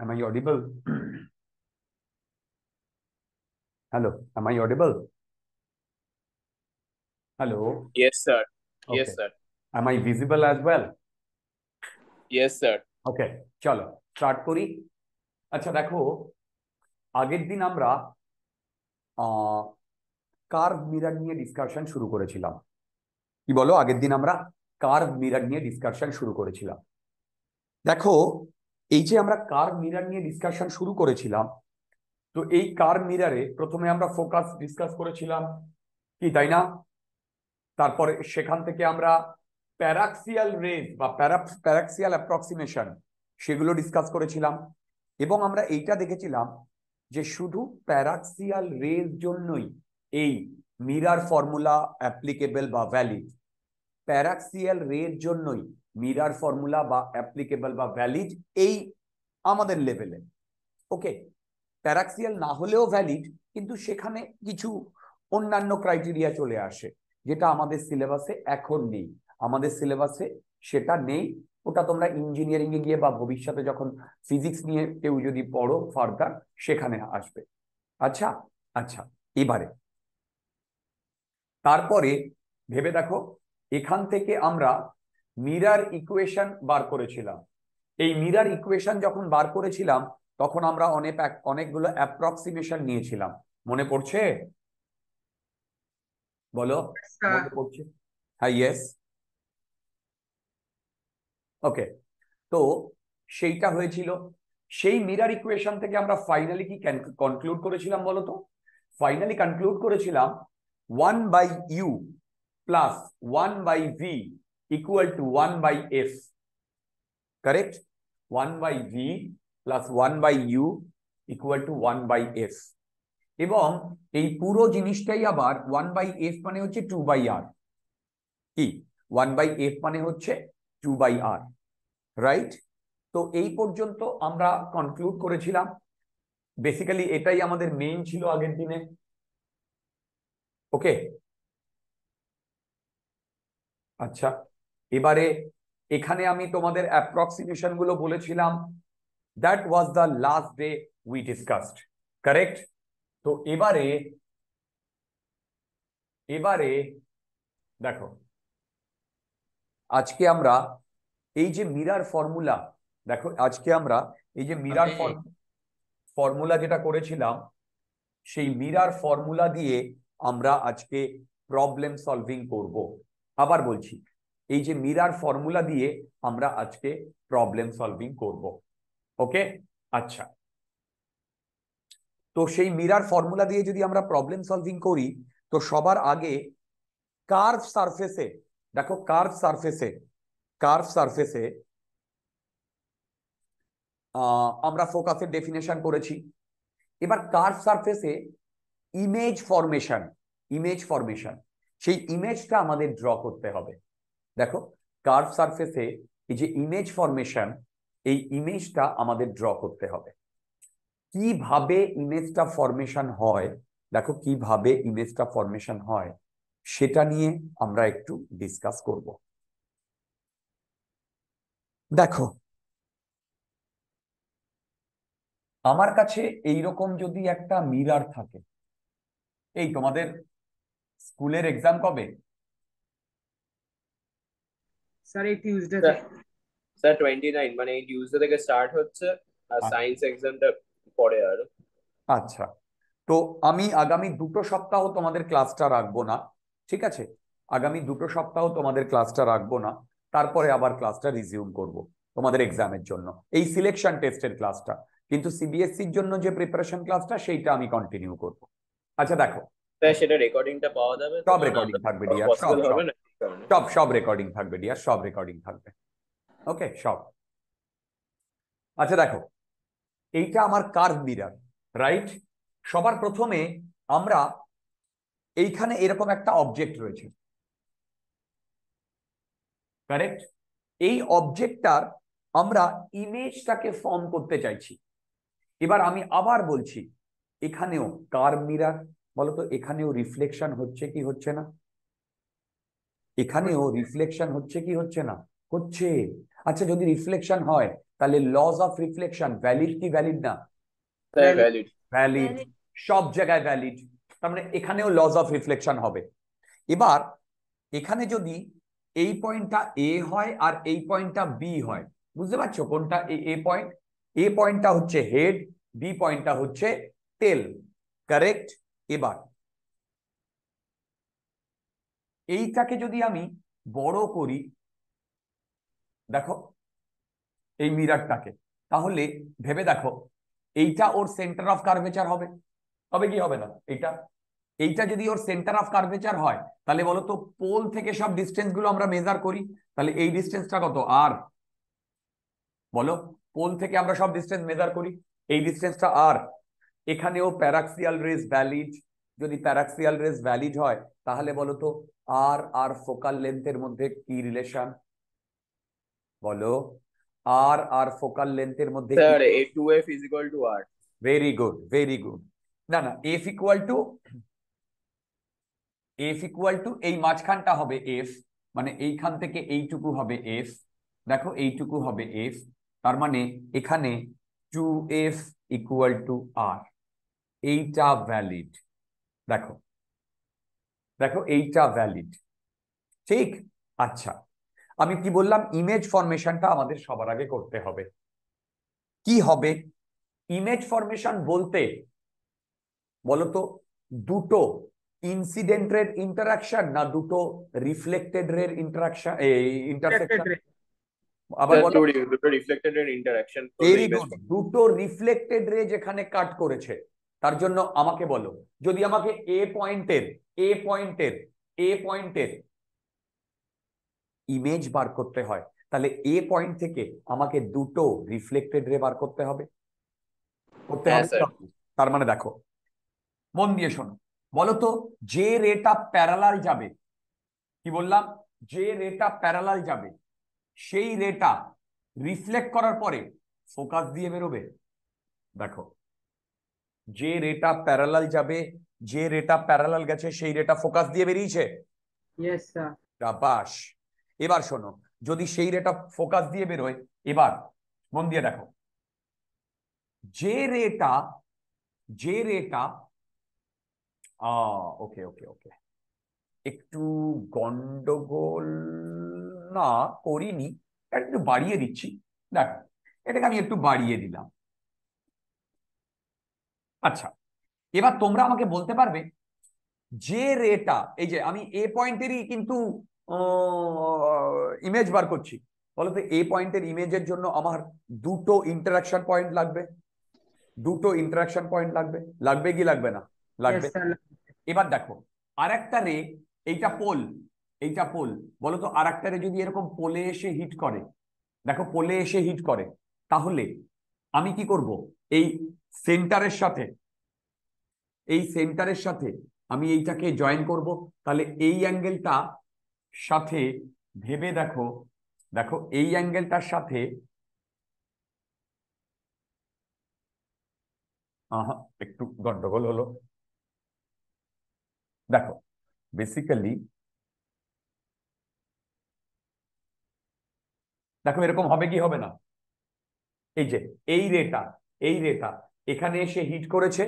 Am I audible? Hello, am I audible? Hello. Yes, sir. Okay. Yes, sir. Am I visible as well? Yes, sir. Okay, চলো start করি আচ্ছা দেখো আগের দিন আমরা curve mirror নিয়ে ডিসকাশন শুরু করেছিলাম কি বলো আগের দিন আমরা কার্ভ মিরার নিয়ে ডিসকাশন শুরু করেছিলাম দেখো এই যে আমরা কার মিরার নিয়ে ডিসকাশন শুরু করেছিলাম তো এই কার মিরারে প্রথমে আমরা ফোকাস ডিসকাস করেছিলাম কি তাই না তারপরে সেখান থেকে আমরা প্যারাক্সিয়াল রেজ বা প্যারাক্সিয়াল অ্যাপ্রক্সিমেশন সেগুলো ডিসকাস করেছিলাম এবং আমরা এইটা দেখেছিলাম যে শুধু প্যারাক্সিয়াল রেজ জন্যই এই মিরার ফর্মুলা অ্যাপ্লিকেবল বা ভ্যালিড প্যারাক্সিয়াল রেজ জন্যই মিরার ফর্মুলা বা অ্যাপ্লিকেবল বা ভ্যালিড এই আমাদের লেভেলে ওকে প্যারাক্সিয়াল না হলেও ভ্যালিড কিন্তু সেখানে কিছু অন্যান্য ক্রাইটেরিয়া চলে আসে যেটা আমাদের সিলেবাসে এখন নেই আমাদের সিলেবাসে সেটা নেই ওটা তোমরা ইঞ্জিনিয়ারিং এ গিয়ে বা ভবিষ্যতে যখন ফিজিক্স নিয়ে কেউ যদি পড়ো ফার্দার সেখানে আসবে আচ্ছা আচ্ছা এবারে তারপরে ভেবে দেখো এখান থেকে আমরা মিরার ইকুয়েশন বার করেছিলাম এই মিরার ইকুয়েশন যখন বার করেছিলাম তখন আমরা অনেক অনেকগুলো অ্যাপ্রক্সিমেশন নিয়েছিলাম মনে পড়ছে বলো পড়ছে হ্যাঁ ইয়েস ওকে তো সেইটা হয়েছিল সেই মিরার ইকুয়েশন থেকে আমরা ফাইনালি কি কনক্লুড করেছিলাম বলো তো ফাইনালি কনক্লুড করেছিলাম one by u plus one by v equal to 1 by F. Correct? 1 by V plus 1 by U equal to 1 by F. এবং এই পুরো জিনিসটাই আবার ওয়ান বাই এফ মানে হচ্ছে টু বাই আর কি ওয়ান বাই এফ মানে হচ্ছে টু বাই আর রাইট তো এই পর্যন্ত আমরা কনক্লুড করেছিলাম বেসিক্যালি এটাই আমাদের মেইন ছিল আগের দিনে ওকে আচ্ছা এবারে এখানে আমি তোমাদের অ্যাপ্রক্সিমেশন গুলো বলেছিলাম that was the last day we discussed correct তো এবারে এবারে দেখো আজকে আমরা এই যে মিরার ফর্মুলা দেখো আজকে আমরা এই যে মিরার ফর্মুলা যেটা করেছিলাম সেই মিরার ফর্মুলা দিয়ে আমরা আজকে প্রবলেম সলভিং করব আবার বলছি এই যে মিরার ফর্মুলা দিয়ে আমরা আজকে প্রবলেম সলভিং করব ওকে আচ্ছা তো সেই মিরার ফর্মুলা দিয়ে যদি আমরা প্রবলেম সলভিং করি তো সবার আগে কার্ভ সারফেসে দেখো কার্ভ সারফেসে কার্ভ সারফেসে আমরা ফোকাসের ডেফিনেশন করেছি এবার কার্ভ সারফেসে ইমেজ ফরমেশন ইমেজ ফরমেশন সেই ইমেজটা আমাদের ড্র করতে হবে দেখো কার্ভ সারফেসে এই যে ইমেজ ফরমেশন এই ইমেজটা আমাদের ড্র করতে হবে কিভাবে ইমেজটা ফরমেশন হয় দেখো কিভাবে ইমেজটা ফরমেশন হয় সেটা নিয়ে আমরা একটু ডিসকাস করব দেখো আমার কাছে এইরকম যদি একটা মিরার থাকে এই তোমাদের স্কুলের এক্সাম কবে স্যার স্যার 29 মানে এই টিউজডে থেকে স্টার্ট হচ্ছে আর সায়েন্স আচ্ছা। এক্সামটা পরে আর আচ্ছা তো আমি আগামী দুটো সপ্তাহ তোমাদের ক্লাসটা রাখবো না ঠিক আছে আগামী দুটো সপ্তাহ তোমাদের ক্লাসটা রাখবো না তারপরে আবার ক্লাসটা রিজিউম করব তোমাদের এক্সামের জন্য এই সিলেকশন টেস্টের ক্লাসটা কিন্তু সিবিএসসির e জন্য যে প্রিপারেশন ক্লাসটা সেইটা আমি কন্টিনিউ করব আচ্ছা দেখো সেটা রেকর্ডিংটা পাওয়া যাবে সব রেকর্ডিং থাকবে ডিয়ার সব সব সব রেকর্ডিং থাকবে ডিয়ার সব রেকর্ডিং থাকবে ওকে সব আচ্ছা দেখো এইটা আমার কার্ভ মিরার রাইট সবার প্রথমে আমরা এইখানে এরকম একটা অবজেক্ট রয়েছে কারেক্ট এই অবজেক্টটার আমরা ইমেজটাকে ফর্ম করতে চাইছি এবার আমি আবার বলছি এখানেও কার মিরার বলতো এখানেও রিফ্লেকশন হচ্ছে কি হচ্ছে না এখানেও রিফ্লেকশন হচ্ছে কি হচ্ছে না হচ্ছে আচ্ছা যদি রিফ্লেকশন হয় তাহলে লস অফ রিফ্লেকশন ভ্যালিড কি ভ্যালিড না ভ্যালিড সব জায়গায় ভ্যালিড তার মানে এখানেও লস অফ রিফ্লেকশন হবে এবার এখানে যদি এই পয়েন্টটা এ হয় আর এই পয়েন্টটা বি হয় বুঝতে পারছো কোনটা এ পয়েন্ট এ পয়েন্টটা হচ্ছে হেড বি পয়েন্টটা হচ্ছে টেল কারেক্ট এবার এইটাকে যদি আমি বড় করি দেখো এই মিরারটাকে তাহলে ভেবে দেখো এইটা ওর সেন্টার অফ কার্ভেচার হবে তবে কি হবে না এইটা এইটা যদি ওর সেন্টার অফ কার্ভেচার হয় তাহলে বলো তো পোল থেকে সব ডিস্টেন্স গুলো আমরা মেজার করি তাহলে এই ডিস্টেন্সটা কত আর বলো পোল থেকে আমরা সব ডিস্টেন্স মেজার করি এই ডিস্টেন্সটা আর এখানেও প্যারাক্সিয়াল রেস ভ্যালিড যদি প্যারাক্সিয়াল রেস ভ্যালিড হয় তাহলে বলতো আর আর ফোকাল লেন্থের মধ্যে কি রিলেশন বলো আর আর ফোকাল লেন্থের মধ্যে স্যার এ two f is two r very good very good না না f equal to f equal to এই মাঝখানটা হবে এফ মানে এইখান থেকে এইটুকু হবে এফ দেখো এইটুকু হবে এফ তার মানে এখানে two f equal to r এইটা ভ্যালিড দেখো দেখো এইটা ভ্যালিড ঠিক আচ্ছা আমি কি বললাম ইমেজ ফরমেশনটা আমাদের সবার আগে করতে হবে কি হবে ইমেজ ফরমেশন বলতে বলতো দুটো ইনসিডেন্টের ইন্টারাকশন না দুটো রিফ্লেক্টেড রের ইন্টারাকশন ইন্টারসেকশন আবার দুটো রিফ্লেক্টেড রে যেখানে কাট করেছে তার জন্য আমাকে বলো যদি আমাকে এ পয়েন্টের এ পয়েন্টের এ পয়েন্টের ইমেজ বার করতে হয় তাহলে এ পয়েন্ট থেকে আমাকে দুটো রিফ্লেক্টেড রে বার করতে হবে হ্যাঁ, তার মানে দেখো মন দিয়ে শোনো বলতো যে রেটা প্যারালাল যাবে কি বললাম যে রেটা প্যারালাল যাবে সেই রেটা রিফ্লেক্ট করার পরে ফোকাস দিয়ে বেরোবে দেখো যে রেটা প্যারালাল যাবে যে রেটা প্যারালাল গেছে সেই রেটা ফোকাস দিয়ে বেরিয়েছে এবার শোনো যদি সেই রেটা ফোকাস দিয়ে বেরোয় এবার মন দিয়ে দেখো যে রেটা যে রেটা ওকে ওকে ওকে একটু গন্ডগোল না করিনি একটু বাড়িয়ে দিচ্ছি দেখো এটাকে আমি একটু বাড়িয়ে দিলাম আচ্ছা এবার তোমরা আমাকে বলতে পারবে যে রেটা এই যে আমি এ পয়েন্টেরই কিন্তু ইমেজ বার করছি বলতো এ পয়েন্টের ইমেজের জন্য আমার দুটো ইন্টারাকশন পয়েন্ট লাগবে দুটো ইন্টারাকশন পয়েন্ট লাগবে লাগবে কি লাগবে না লাগবে এবার দেখো আর একটা রে এইটা পোল এইটা পোল বলতো আর একটা রে যদি এরকম পোলে এসে হিট করে দেখো পোলে এসে হিট করে তাহলে আমি কি করব এই সেন্টারের সাথে এই সেন্টারের সাথে আমি এইটাকে জয়েন করব তাহলে এই অ্যাঙ্গেলটা সাথে ভেবে দেখো দেখো এই অ্যাঙ্গেলটার সাথে আহা একটু গন্ডগোল হলো দেখো বেসিক্যালি দেখো এরকম হবে কি হবে না এই যে এই রেটা এই রেটা এখানে এসে হিট করেছে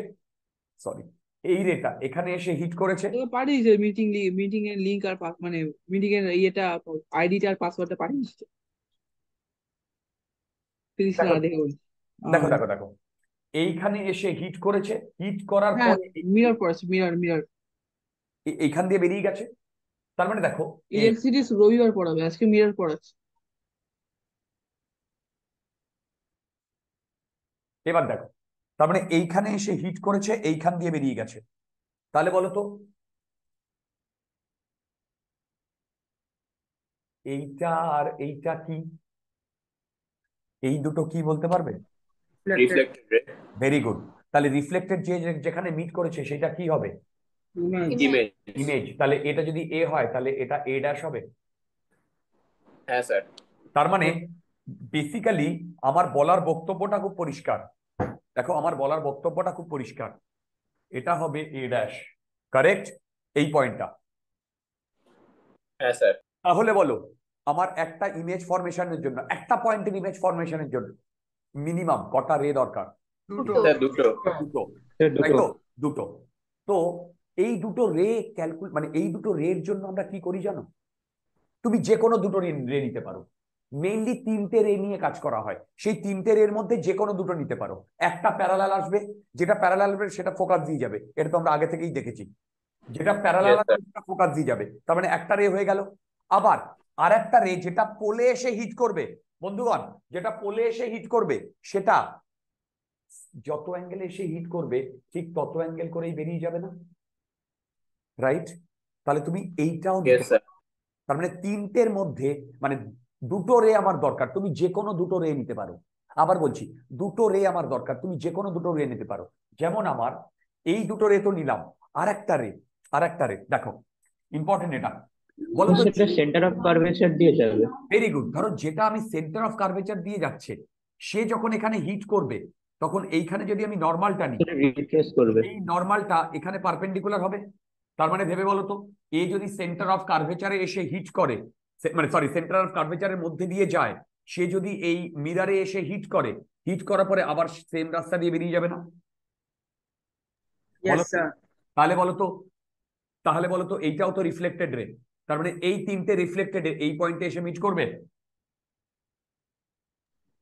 সরি এই রেটা এখানে এসে হিট করেছে পাঠিয়েছে মিটিং মিটিং এর লিংক আর মানে মিটিং এর ইয়েটা আইডিটা আর পাসওয়ার্ডটা পাঠিয়েছে দেখো দেখো দেখো এইখানে এসে হিট করেছে হিট করার হ্যাঁ, পর মিরর পড়েছে মিরর মিরর এইখান দিয়ে বেরিয়ে গেছে তার মানে দেখো ইলেকট্রিসিটি রবিবার পড়াবে আজকে মিরর পড়াচ্ছে এবার দেখো তার মানে এইখানে এসে হিট করেছে এইখান দিয়ে বেরিয়ে গেছে তাহলে বলো তো এইটা আর এইটা কি এই দুটো কি বলতে পারবে ভেরি গুড তাহলে রিফ্লেক্টেড যে যেখানে মিট করেছে সেটা কি হবে ইমেজ তাহলে এটা যদি এ হয় তাহলে এটা এ ড্যাশ হবে হ্যাঁ, তার মানে বেসিক্যালি আমার বলার বক্তব্যটা খুব পরিষ্কার দেখো আমার বলার বক্তব্যটা খুব পরিষ্কার এটা হবে এ ড্যাশ কারেক্ট এই পয়েন্টটা হ্যাঁ স্যার তাহলে বলো আমার একটা ইমেজ ফরমেশনের জন্য একটা পয়েন্টের ইমেজ ফরমেশনের জন্য মিনিমাম কটা রে দরকার দুটো দুটো দুটো তো এই দুটো রে ক্যালকুল মানে এই দুটো রে এর জন্য আমরা কি করি জানো তুমি যে কোনো দুটো রে নিতে পারো মেইনলি তিনটে রে নিয়ে কাজ করা হয় সেই তিনটে রের মধ্যে যে কোনো দুটো নিতে পারো একটা প্যারালাল আসবে যেটা প্যারালাল আসবে সেটা ফোকাস দিয়ে যাবে এটা তো আমরা আগে থেকেই দেখেছি যেটা প্যারালাল আসবে সেটা ফোকাস দিয়ে যাবে তার মানে একটা রে হয়ে গেল আবার আর একটা রে যেটা পোলে এসে হিট করবে বন্ধুগণ যেটা পোলে এসে হিট করবে সেটা যত অ্যাঙ্গেলে এসে হিট করবে ঠিক তত অ্যাঙ্গেল করেই বেরিয়ে যাবে না রাইট তাহলে তুমি এইটাও তার মানে তিনটের মধ্যে মানে দুটো রে আমার দরকার তুমি যে কোনো দুটো রে নিতে পারো আবার বলছি দুটো রে আমার দরকার তুমি যে কোনো দুটো রে নিতে পারো যেমন আমার এই দুটো রে তো নিলাম আর একটা রে আর একটা রে দেখো ইম্পর্টেন্ট এটা বলো ধরো যেটা আমি সেন্টার অফ কার্ভেচার দিয়ে যাচ্ছে সে যখন এখানে হিট করবে তখন এইখানে যদি আমি নর্মালটা নিই রিট্রেস এই নর্মালটা এখানে পারপেন্ডিকুলার হবে তার মানে ভেবে বলো তো এ যদি সেন্টার অফ কার্ভেচারে এসে হিট করে মানে সরি সেন্টার অফ কার্ভেচারের মধ্যে দিয়ে যায় সে যদি এই মিরারে এসে হিট করে হিট করার পরে আবার সেম রাস্তা দিয়ে বেরিয়ে যাবে না তাহলে বলতো তাহলে বলতো এইটাও তো রিফ্লেক্টেড রে তার মানে এই তিনটে রিফ্লেক্টেড এই পয়েন্টে এসে মিট করবে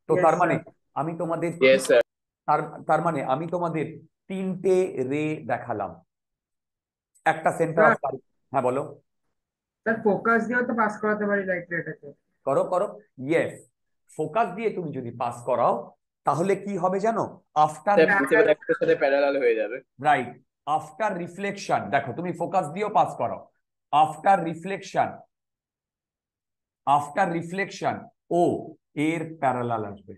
তো তার মানে আমি তোমাদের তার মানে আমি তোমাদের তিনটে রে দেখালাম একটা সেন্টার হ্যাঁ বলো তার ফোকাস দিয়েও তো পাস করাতে পারি রাইটারটাকে করো করো ইয়েস ফোকাস দিয়ে তুমি যদি পাস করাও তাহলে কি হবে জানো আফটার হয়ে যাবে রাইট আফটার রিফ্লেকশন দেখো তুমি ফোকাস দিয়েও পাস করো আফটার রিফ্লেকশন আফটার রিফ্লেকশন ও এর প্যারালাল আসবে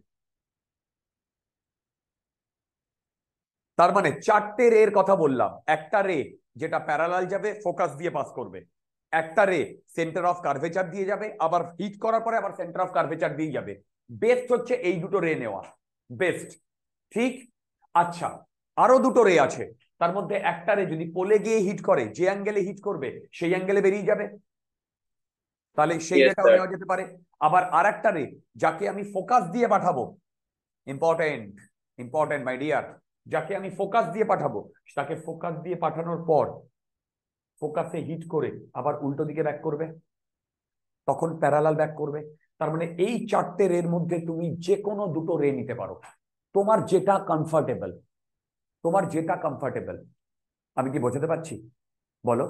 তার মানে চারটে রে এর কথা বললাম একটা রে যেটা প্যারালাল যাবে ফোকাস দিয়ে পাস করবে একটা রে সেন্টার অফ কার্ভেচার দিয়ে যাবে আবার হিট করার পরে আবার সেন্টার অফ কার্ভেচার দিয়ে যাবে বেস্ট হচ্ছে এই দুটো রে নেওয়া বেস্ট ঠিক আচ্ছা আরো দুটো রে আছে তার মধ্যে একটা রে যদি পোলে গিয়ে হিট করে যে অ্যাঙ্গেলে হিট করবে সেই অ্যাঙ্গেলে বেরিয়ে যাবে তাহলে সেই রেটাও নেওয়া যেতে পারে আবার আর একটা রে যাকে আমি ফোকাস দিয়ে পাঠাবো ইম্পর্টেন্ট ইম্পর্টেন্ট মাই ডিয়ার যাকে আমি ফোকাস দিয়ে পাঠাবো তাকে ফোকাস দিয়ে পাঠানোর পর ফোকাসে হিট করে আবার উল্টো দিকে ব্যাক করবে তখন প্যারালাল ব্যাক করবে তার মানে এই চারটে রের মধ্যে তুমি যে কোনো দুটো রে নিতে পারো তোমার যেটা কমফর্টেবল তোমার যেটা কমফর্টেবল আমি কি বোঝাতে পারছি বলো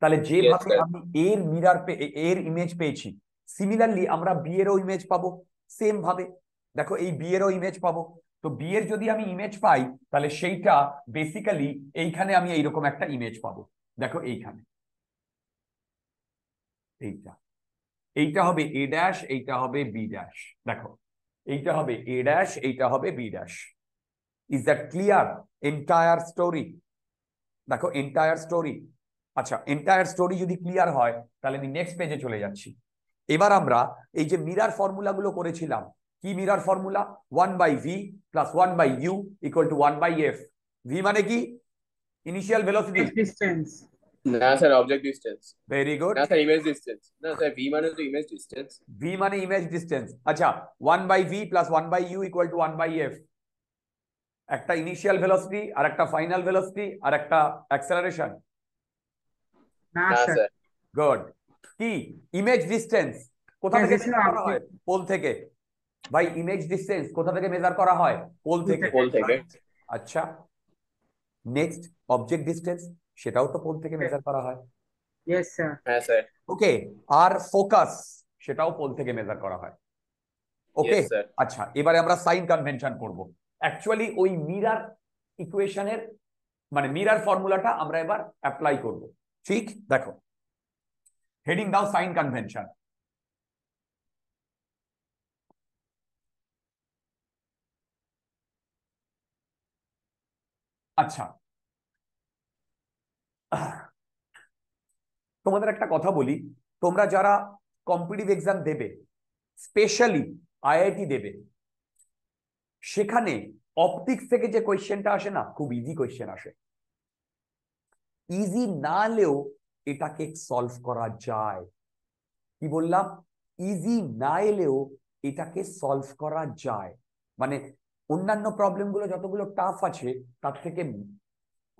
তাহলে যেভাবে আমি এর মিরার এর ইমেজ পেয়েছি সিমিলারলি আমরা বিয়েরও ইমেজ পাবো সেম ভাবে দেখো এই বিয়েরও ইমেজ পাবো তো বিয়ের যদি আমি ইমেজ পাই তাহলে সেইটা বেসিক্যালি এইখানে আমি এইরকম একটা ইমেজ পাবো দেখো এইখানে এইটা এইটা হবে এ ড্যাশ এইটা হবে বি ড্যাশ দেখো এইটা হবে এ ড্যাশ এইটা হবে B dash is that clear entire story দেখো এন্টায়ার স্টোরি আচ্ছা এন্টায়ার স্টোরি যদি ক্লিয়ার হয় তাহলে আমি নেক্সট পেজে চলে যাচ্ছি এবার আমরা এই যে মিরার ফর্মুলাগুলো করেছিলাম কি mirror formula one by v plus one by u equal to one by f v মানে কি ইনিশিয়াল ভেলোসিটি ডিস্টেন্স না sir object distance very good না স্যার ইমেজ ডিসটেন্স না স্যার ভি মানে তো ইমেজ ডিসটেন্স ভি মানে image distance আচ্ছা 1 by v plus 1 by u equal to 1 by f একটা ইনিশিয়াল ভেলোসিটি আর একটা ফাইনাল ভেলোসিটি আর একটা অ্যাক্সেলারেশন না স্যার গুড কি ইমেজ ডিসটেন্স কোথা থেকে মেজার করা হয় পোল থেকে ভাই ইমেজ ডিসটেন্স কোথা থেকে মেজার করা হয় পোল থেকে পোল থেকে আচ্ছা নেক্সট অবজেক্ট ডিসটেন্স সেটাও তো পোল থেকে মেজার করা হয় ওকে হ্যাঁ, আর ফোকাস সেটাও পোল থেকে মেজার করা হয় ওকে আচ্ছা এবারে আমরা সাইন কনভেনশন করব অ্যাকচুয়ালি ওই মিরার ইকুয়েশনের মানে মিরার ফর্মুলাটা আমরা এবার অ্যাপ্লাই করব ঠিক দেখো হেডিং দাও সাইন কনভেনশন আচ্ছা তোমাদের একটা কথা বলি তোমরা যারা কম্পিটিভ এক্সাম দেবে স্পেশালি আইআইটি দেবে সেখানে অপটিক্স থেকে যে কোয়েশ্চেনটা আসে না খুব ইজি কোয়েশ্চেন আসে ইজি না হলেও এটাকে সলভ করা যায় কি বললাম ইজি না এলেও এটাকে সলভ করা যায় মানে অন্যান্য প্রবলেমগুলো যতগুলো টাফ আছে তার থেকে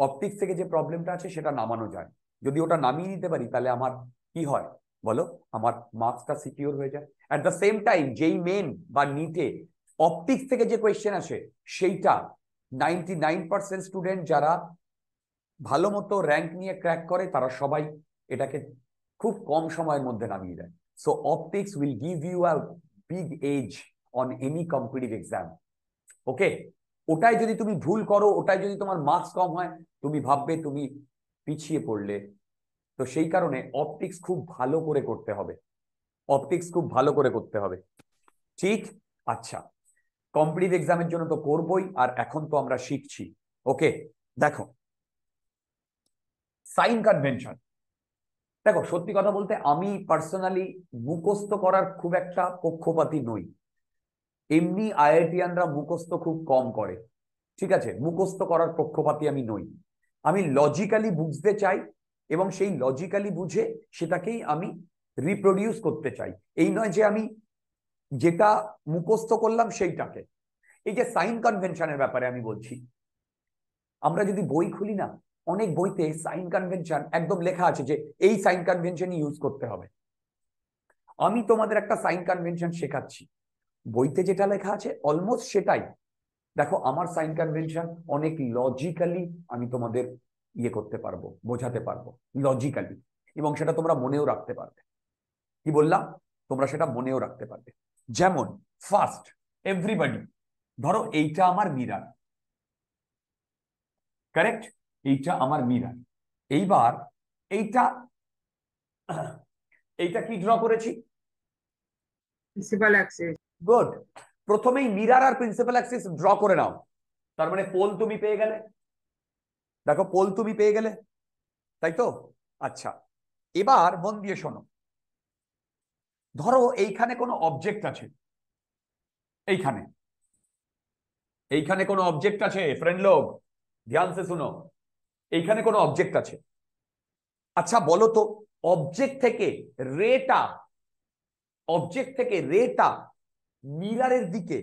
অপটিক্স থেকে যে প্রবলেমটা আছে সেটা নামানো যায় যদি ওটা নামিয়ে নিতে পারি তাহলে আমার কি হয় বলো আমার মার্কসটা সিকিওর হয়ে যায় অ্যাট দ্য সেম টাইম যেই মেন বা নিটে অপটিক্স থেকে যে কোয়েশ্চেন আসে সেইটা নাইনটি নাইন পার্সেন্ট স্টুডেন্ট যারা ভালো মতো র্যাঙ্ক নিয়ে ক্র্যাক করে তারা সবাই এটাকে খুব কম সময়ের মধ্যে নামিয়ে দেয় so optics will give you a big edge on any competitive exam okay ওটাই যদি তুমি ভুল করো ওটাই যদি তোমার মার্কস কম হয় তুমি ভাববে তুমি পিছিয়ে পড়লে তো সেই কারণে অপটিক্স খুব ভালো করে করতে হবে অপটিক্স খুব ভালো করে করতে হবে ঠিক আচ্ছা কম্পিটিভ এক্সামের জন্য তো করবই আর এখন তো আমরা শিখছি ওকে দেখো সাইন কনভেনশন দেখো সত্যি কথা বলতে আমি পার্সোনালি মুখস্থ করার খুব একটা পক্ষপাতি নই এমনি আইআইটিয়ানরা মুখস্থ খুব কম করে ঠিক আছে মুখস্থ করার পক্ষপাতি আমি নই আমি লজিক্যালি বুঝতে চাই এবং সেই লজিক্যালি বুঝে সেটাকেই আমি রিপ্রডিউস করতে চাই এই নয় যে আমি যেটা মুখস্থ করলাম সেইটাকে এই যে সাইন কনভেনশনের ব্যাপারে আমি বলছি আমরা যদি বই খুলি না অনেক বইতে সাইন কনভেনশন একদম লেখা আছে যে এই সাইন কনভেনশনই ইউজ করতে হবে আমি তোমাদের একটা সাইন কনভেনশন শেখাচ্ছি বইতে যেটা লেখা আছে অলমোস্ট সেটাই দেখো আমার সাইন কনভেনশন অনেক লজিক্যালি আমি তোমাদের ইয়ে করতে পারবো বোঝাতে পারবো লজিক্যালি এবং সেটা তোমরা মনেও রাখতে পারবে কি বললাম তোমরা সেটা মনেও রাখতে পারবে যেমন ফার্স্ট এভরিবাডি ধরো এইটা আমার মিরার কারেক্ট এইটা আমার মিরার এইবার এইটা এইটা কি ড্র করেছি গুড প্রথমেই মিরার আর প্রিন্সিপাল অ্যাক্সিস ড্র করে নাও তার মানে পোল তুমি পেয়ে গেলে দেখো পোল তুমি পেয়ে গেলে তাই তো আচ্ছা এবার মন দিয়ে শোনো ধরো এইখানে কোনো অবজেক্ট আছে এইখানে এইখানে কোনো অবজেক্ট আছে ফ্রেন্ড লোক ধ্যান সে শুনো এইখানে কোনো অবজেক্ট আছে আচ্ছা বলো তো অবজেক্ট থেকে রেটা অবজেক্ট থেকে রেটা মিলারের দিকে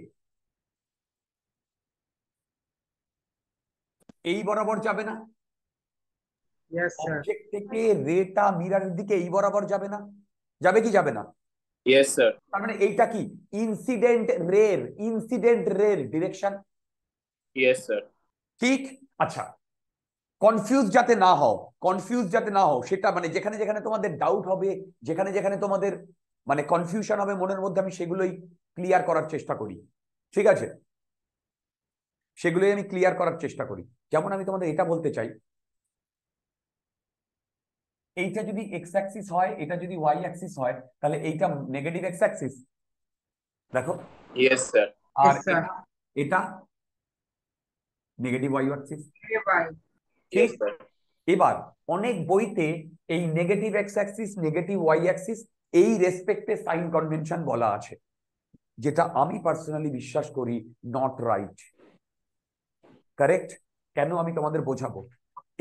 এই বরাবর যাবে না অবজেক্ট থেকে রেটা মিরারের দিকে এই বরাবর যাবে না যাবে কি যাবে না ইয়েস স্যার তার মানে এইটা কি ইনসিডেন্ট রের ইনসিডেন্ট রের ডিরেকশন ইয়েস স্যার ঠিক আচ্ছা কনফিউজ যাতে না হও কনফিউজ যাতে না হও সেটা মানে যেখানে যেখানে তোমাদের ডাউট হবে যেখানে যেখানে তোমাদের মানে কনফিউশন হবে মনের মধ্যে আমি সেগুলোই ক্লিয়ার করার চেষ্টা করি ঠিক আছে সেগুলোই আমি ক্লিয়ার করার চেষ্টা করি যেমন আমি তোমাদের এটা বলতে চাই এইটা যদি এক্স অ্যাক্সিস হয় এটা যদি ওয়াই অ্যাক্সিস হয় তাহলে এইটা নেগেটিভ এক্স অ্যাক্সিস দেখো ইয়েস স্যার আর এটা নেগেটিভ ওয়াই অ্যাক্সিস এবার অনেক বইতে এই negative x axis negative y axis এই রেসপেক্টে সাইন কনভেনশন বলা আছে যেটা আমি পার্সোনালি বিশ্বাস করি নট রাইট কারেক্ট কেন আমি তোমাদের বোঝাবো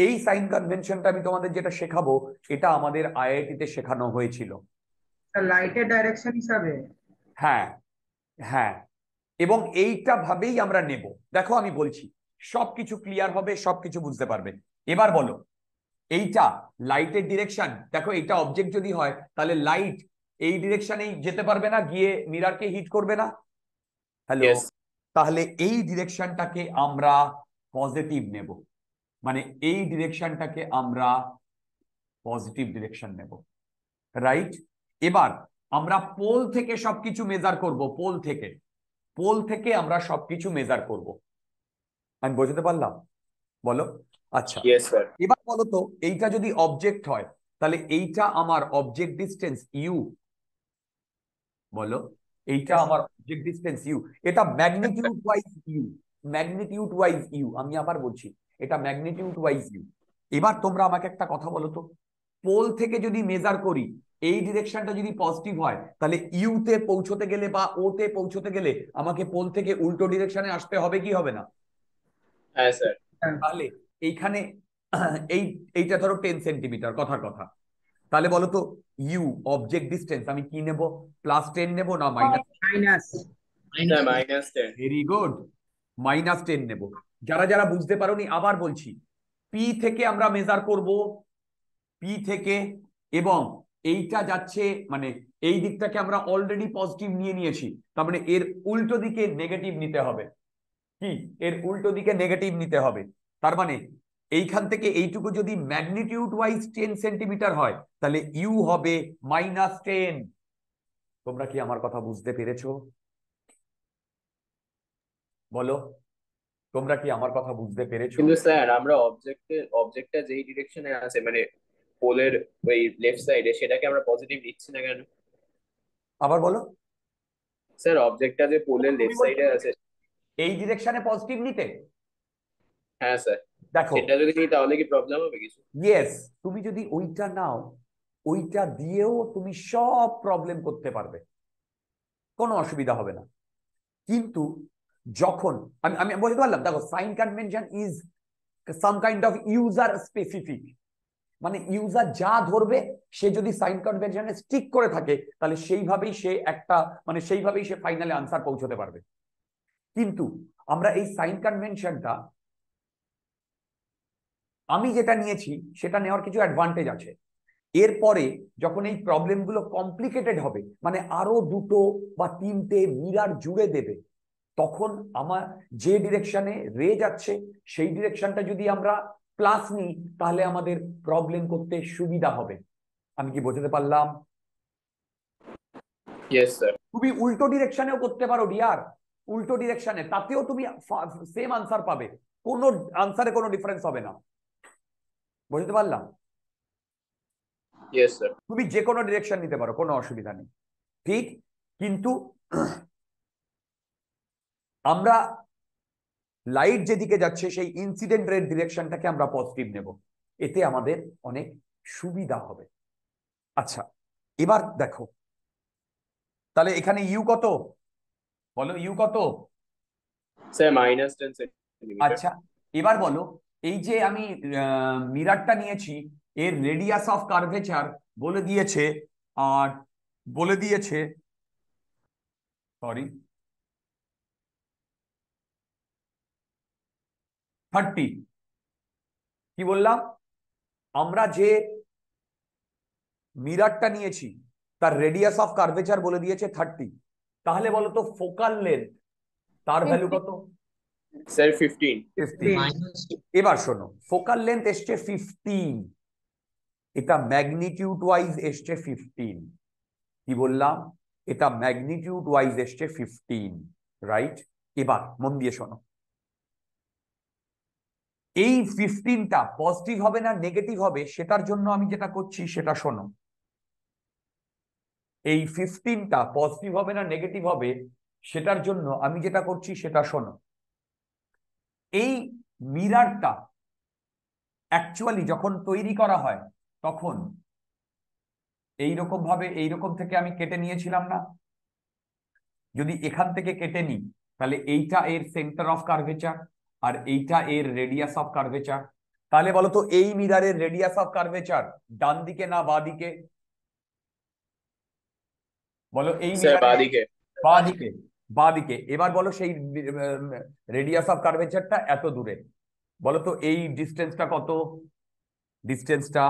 এই সাইন কনভেনশনটা আমি তোমাদের যেটা শেখাবো এটা আমাদের আইআইটি তে শেখানো হয়েছিল লাইটের ডাইরেকশন হিসাবে হ্যাঁ হ্যাঁ এবং এইটা ভাবেই আমরা নেব দেখো আমি বলছি সবকিছু ক্লিয়ার হবে সবকিছু বুঝতে পারবে এবার বলো এইটা লাইটের ডিরেকশন দেখো এটা অবজেক্ট যদি হয় তাহলে লাইট এই ডিরেকশনেই যেতে পারবে না গিয়ে মিরারকে হিট করবে না হ্যালো তাহলে এই ডিরেকশনটাকে আমরা পজিটিভ নেব মানে এই ডিরেকশনটাকে আমরা পজিটিভ ডিরেকশন নেব রাইট এবার আমরা পোল থেকে সবকিছু মেজার করব পোল থেকে পোল থেকে আমরা সবকিছু মেজার করব আমি বোঝাতে পারলাম বলো আচ্ছা এবার বলো তো এইটা যদি অবজেক্ট হয় তাহলে এইটা আমার অবজেক্ট ডিস্টেন্স ইউ বলো এইটা আচ্ছা। আমার অবজেক্ট ডিস্টেন্স ইউ এটা magnitude wise u magnitude wise u আমি আবার বলছি এটা ম্যাগনিটিউড ওয়াইজ ইউ এবার তোমরা আমাকে একটা কথা বলো তো পোল থেকে যদি মেজার করি এই ডিরেকশনটা যদি পজিটিভ হয় তাহলে ইউতে পৌঁছতে গেলে বা ওতে পৌঁছতে গেলে আমাকে পোল থেকে উল্টো ডিরেকশনে আসতে হবে কি হবে না হ্যাঁ, হ্যাঁ। তাহলে এইখানে এই এইটা ধরো টেন সেন্টিমিটার কথার কথা তাহলে বলো তো ইউ অবজেক্ট ডিস্টেন্স আমি কি নেব প্লাস টেন নেব না minus minus very good minus ten নেব যারা যারা বুঝতে পারোনি আবার বলছি পি থেকে আমরা মেজার করব পি থেকে এবং এইটা যাচ্ছে মানে এই দিকটাকে আমরা অলরেডি পজিটিভ নিয়ে নিয়েছি তার মানে এর উল্টো দিকে নেগেটিভ নিতে হবে কি এর উল্টো দিকে নেগেটিভ নিতে হবে তার মানে এইখান থেকে এইটুকু যদি ম্যাগনিটিউড ওয়াইজ টেন সেন্টিমিটার হয় তাহলে ইউ হবে মাইনাস টেন তোমরা কি আমার কথা বুঝতে পেরেছ বলো তোমরা কি আমার কথা বুঝতে পেরেছো কিন্তু স্যার আমরা অবজেক্টে অবজেক্টটা যেই ডিরেকশনে আছে মানে পোলের ওই লেফট সাইডে সেটাকে আমরা পজিটিভ নিচ্ছি না কেন আবার বলো স্যার অবজেক্টটা যে পোলের লেফট সাইডে আছে এই ডিরেকশনে পজিটিভ নিতে হ্যাঁ স্যার দেখো সেটা যদি নিই তাহলে কি প্রবলেম হবে কিছু ইয়েস তুমি যদি ওইটা নাও ওইটা দিয়েও তুমি সব প্রবলেম করতে পারবে কোনো অসুবিধা হবে না কিন্তু যখন আমি আমি বলতে পারলাম দেখো sign convention is some kind of user specific মানে ইউজার যা ধরবে সে যদি সাইন কনভেনশনে স্টিক করে থাকে তাহলে সেইভাবেই সে একটা মানে সেইভাবেই সে ফাইনালে আনসার পৌঁছতে পারবে কিন্তু আমরা এই সাইন কনভেনশনটা আমি যেটা নিয়েছি সেটা নেওয়ার কিছু অ্যাডভান্টেজ আছে এরপরে যখন এই প্রবলেমগুলো কমপ্লিকেটেড হবে মানে আরো দুটো বা তিনটে মিরার জুড়ে দেবে তখন আমার যে ডিরেকশনে রে যাচ্ছে সেই ডিরেকশনটা যদি আমরা প্লাস নিই তাহলে আমাদের প্রবলেম করতে সুবিধা হবে আমি কি বোঝাতে পারলাম তুমি উল্টো ডিরেকশনেও করতে পারো ডিয়ার উল্টো ডিরেকশনে তাতেও তুমি সেম আনসার পাবে কোনো আনসারে কোনো ডিফারেন্স হবে না বুঝতে পারলাম তুমি যে কোনো ডিরেকশন নিতে পারো কোনো অসুবিধা নেই ঠিক কিন্তু আমরা লাইট যেদিকে যাচ্ছে সেই ইনসিডেন্ট রেট ডিরেকশনটাকে আমরা পজিটিভ নেব এতে আমাদের অনেক সুবিধা হবে আচ্ছা এবার দেখো তাহলে এখানে ইউ কত বলো ইউ কত আচ্ছা এবার বলো এই যে আমি মিরারটা নিয়েছি এর রেডিয়াস অফ কার্ভেচার বলে দিয়েছে আর বলে দিয়েছে সরি থার্টি কি বললাম আমরা যে মিরারটা নিয়েছি তার রেডিয়াস অফ কার্ভেচার বলে দিয়েছে থার্টি তাহলে বলতো ফোকাল লেন্থ তার ভ্যালু কত স্যার 15 এবার শোনো ফোকাল লেন্থ এসছে 15 এটা ম্যাগনিটিউড ওয়াইজ এসছে 15 কি বললাম এটা ম্যাগনিটিউড ওয়াইজ এসছে 15 রাইট এবার মন দিয়ে শোনো এই ফিফটিনটা পজিটিভ হবে না নেগেটিভ হবে সেটার জন্য আমি যেটা করছি সেটা শোনো এই ফিফটিনটা পজিটিভ হবে না নেগেটিভ হবে সেটার জন্য আমি যেটা করছি সেটা শোনো এই মিরারটা অ্যাকচুয়ালি যখন তৈরি করা হয় তখন এই রকম ভাবে এই রকম থেকে আমি কেটে নিয়েছিলাম না যদি এখান থেকে কেটে নিই তাহলে এইটা এর সেন্টার অফ কার্ভেচার আর এইটা এর রেডিয়াস অফ কার্ভেচার তাহলে বলতো এই মিরারের রেডিয়াস অফ কার্ভেচার ডান দিকে না বা দিকে বলো এই বাঁ দিকে বা এবার বলো সেই রেডিয়াস অফ কার্ভেচারটা এত দূরে বলো তো এই ডিস্টেন্সটা কত ডিস্টেন্সটা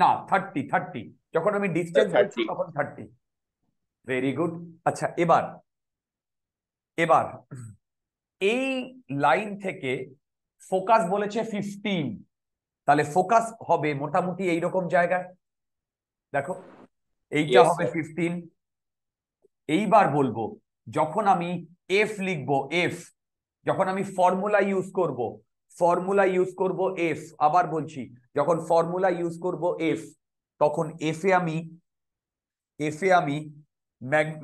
না থার্টি থার্টি যখন আমি ডিস্টেন্স তখন থার্টি ভেরি গুড আচ্ছা এবার এবার এই লাইন থেকে ফোকাস বলেছে ফিফটিন তাহলে ফোকাস হবে মোটামুটি এইরকম জায়গায় দেখো এইটা হবে ফিফটিন এইবার বলবো যখন আমি এফ লিখব এফ যখন আমি ফর্মুলা ইউজ করব ফর্মুলা ইউজ করব এফ আবার বলছি যখন ফর্মুলা ইউজ করব এফ তখন এফ এ আমি এফ এ আমি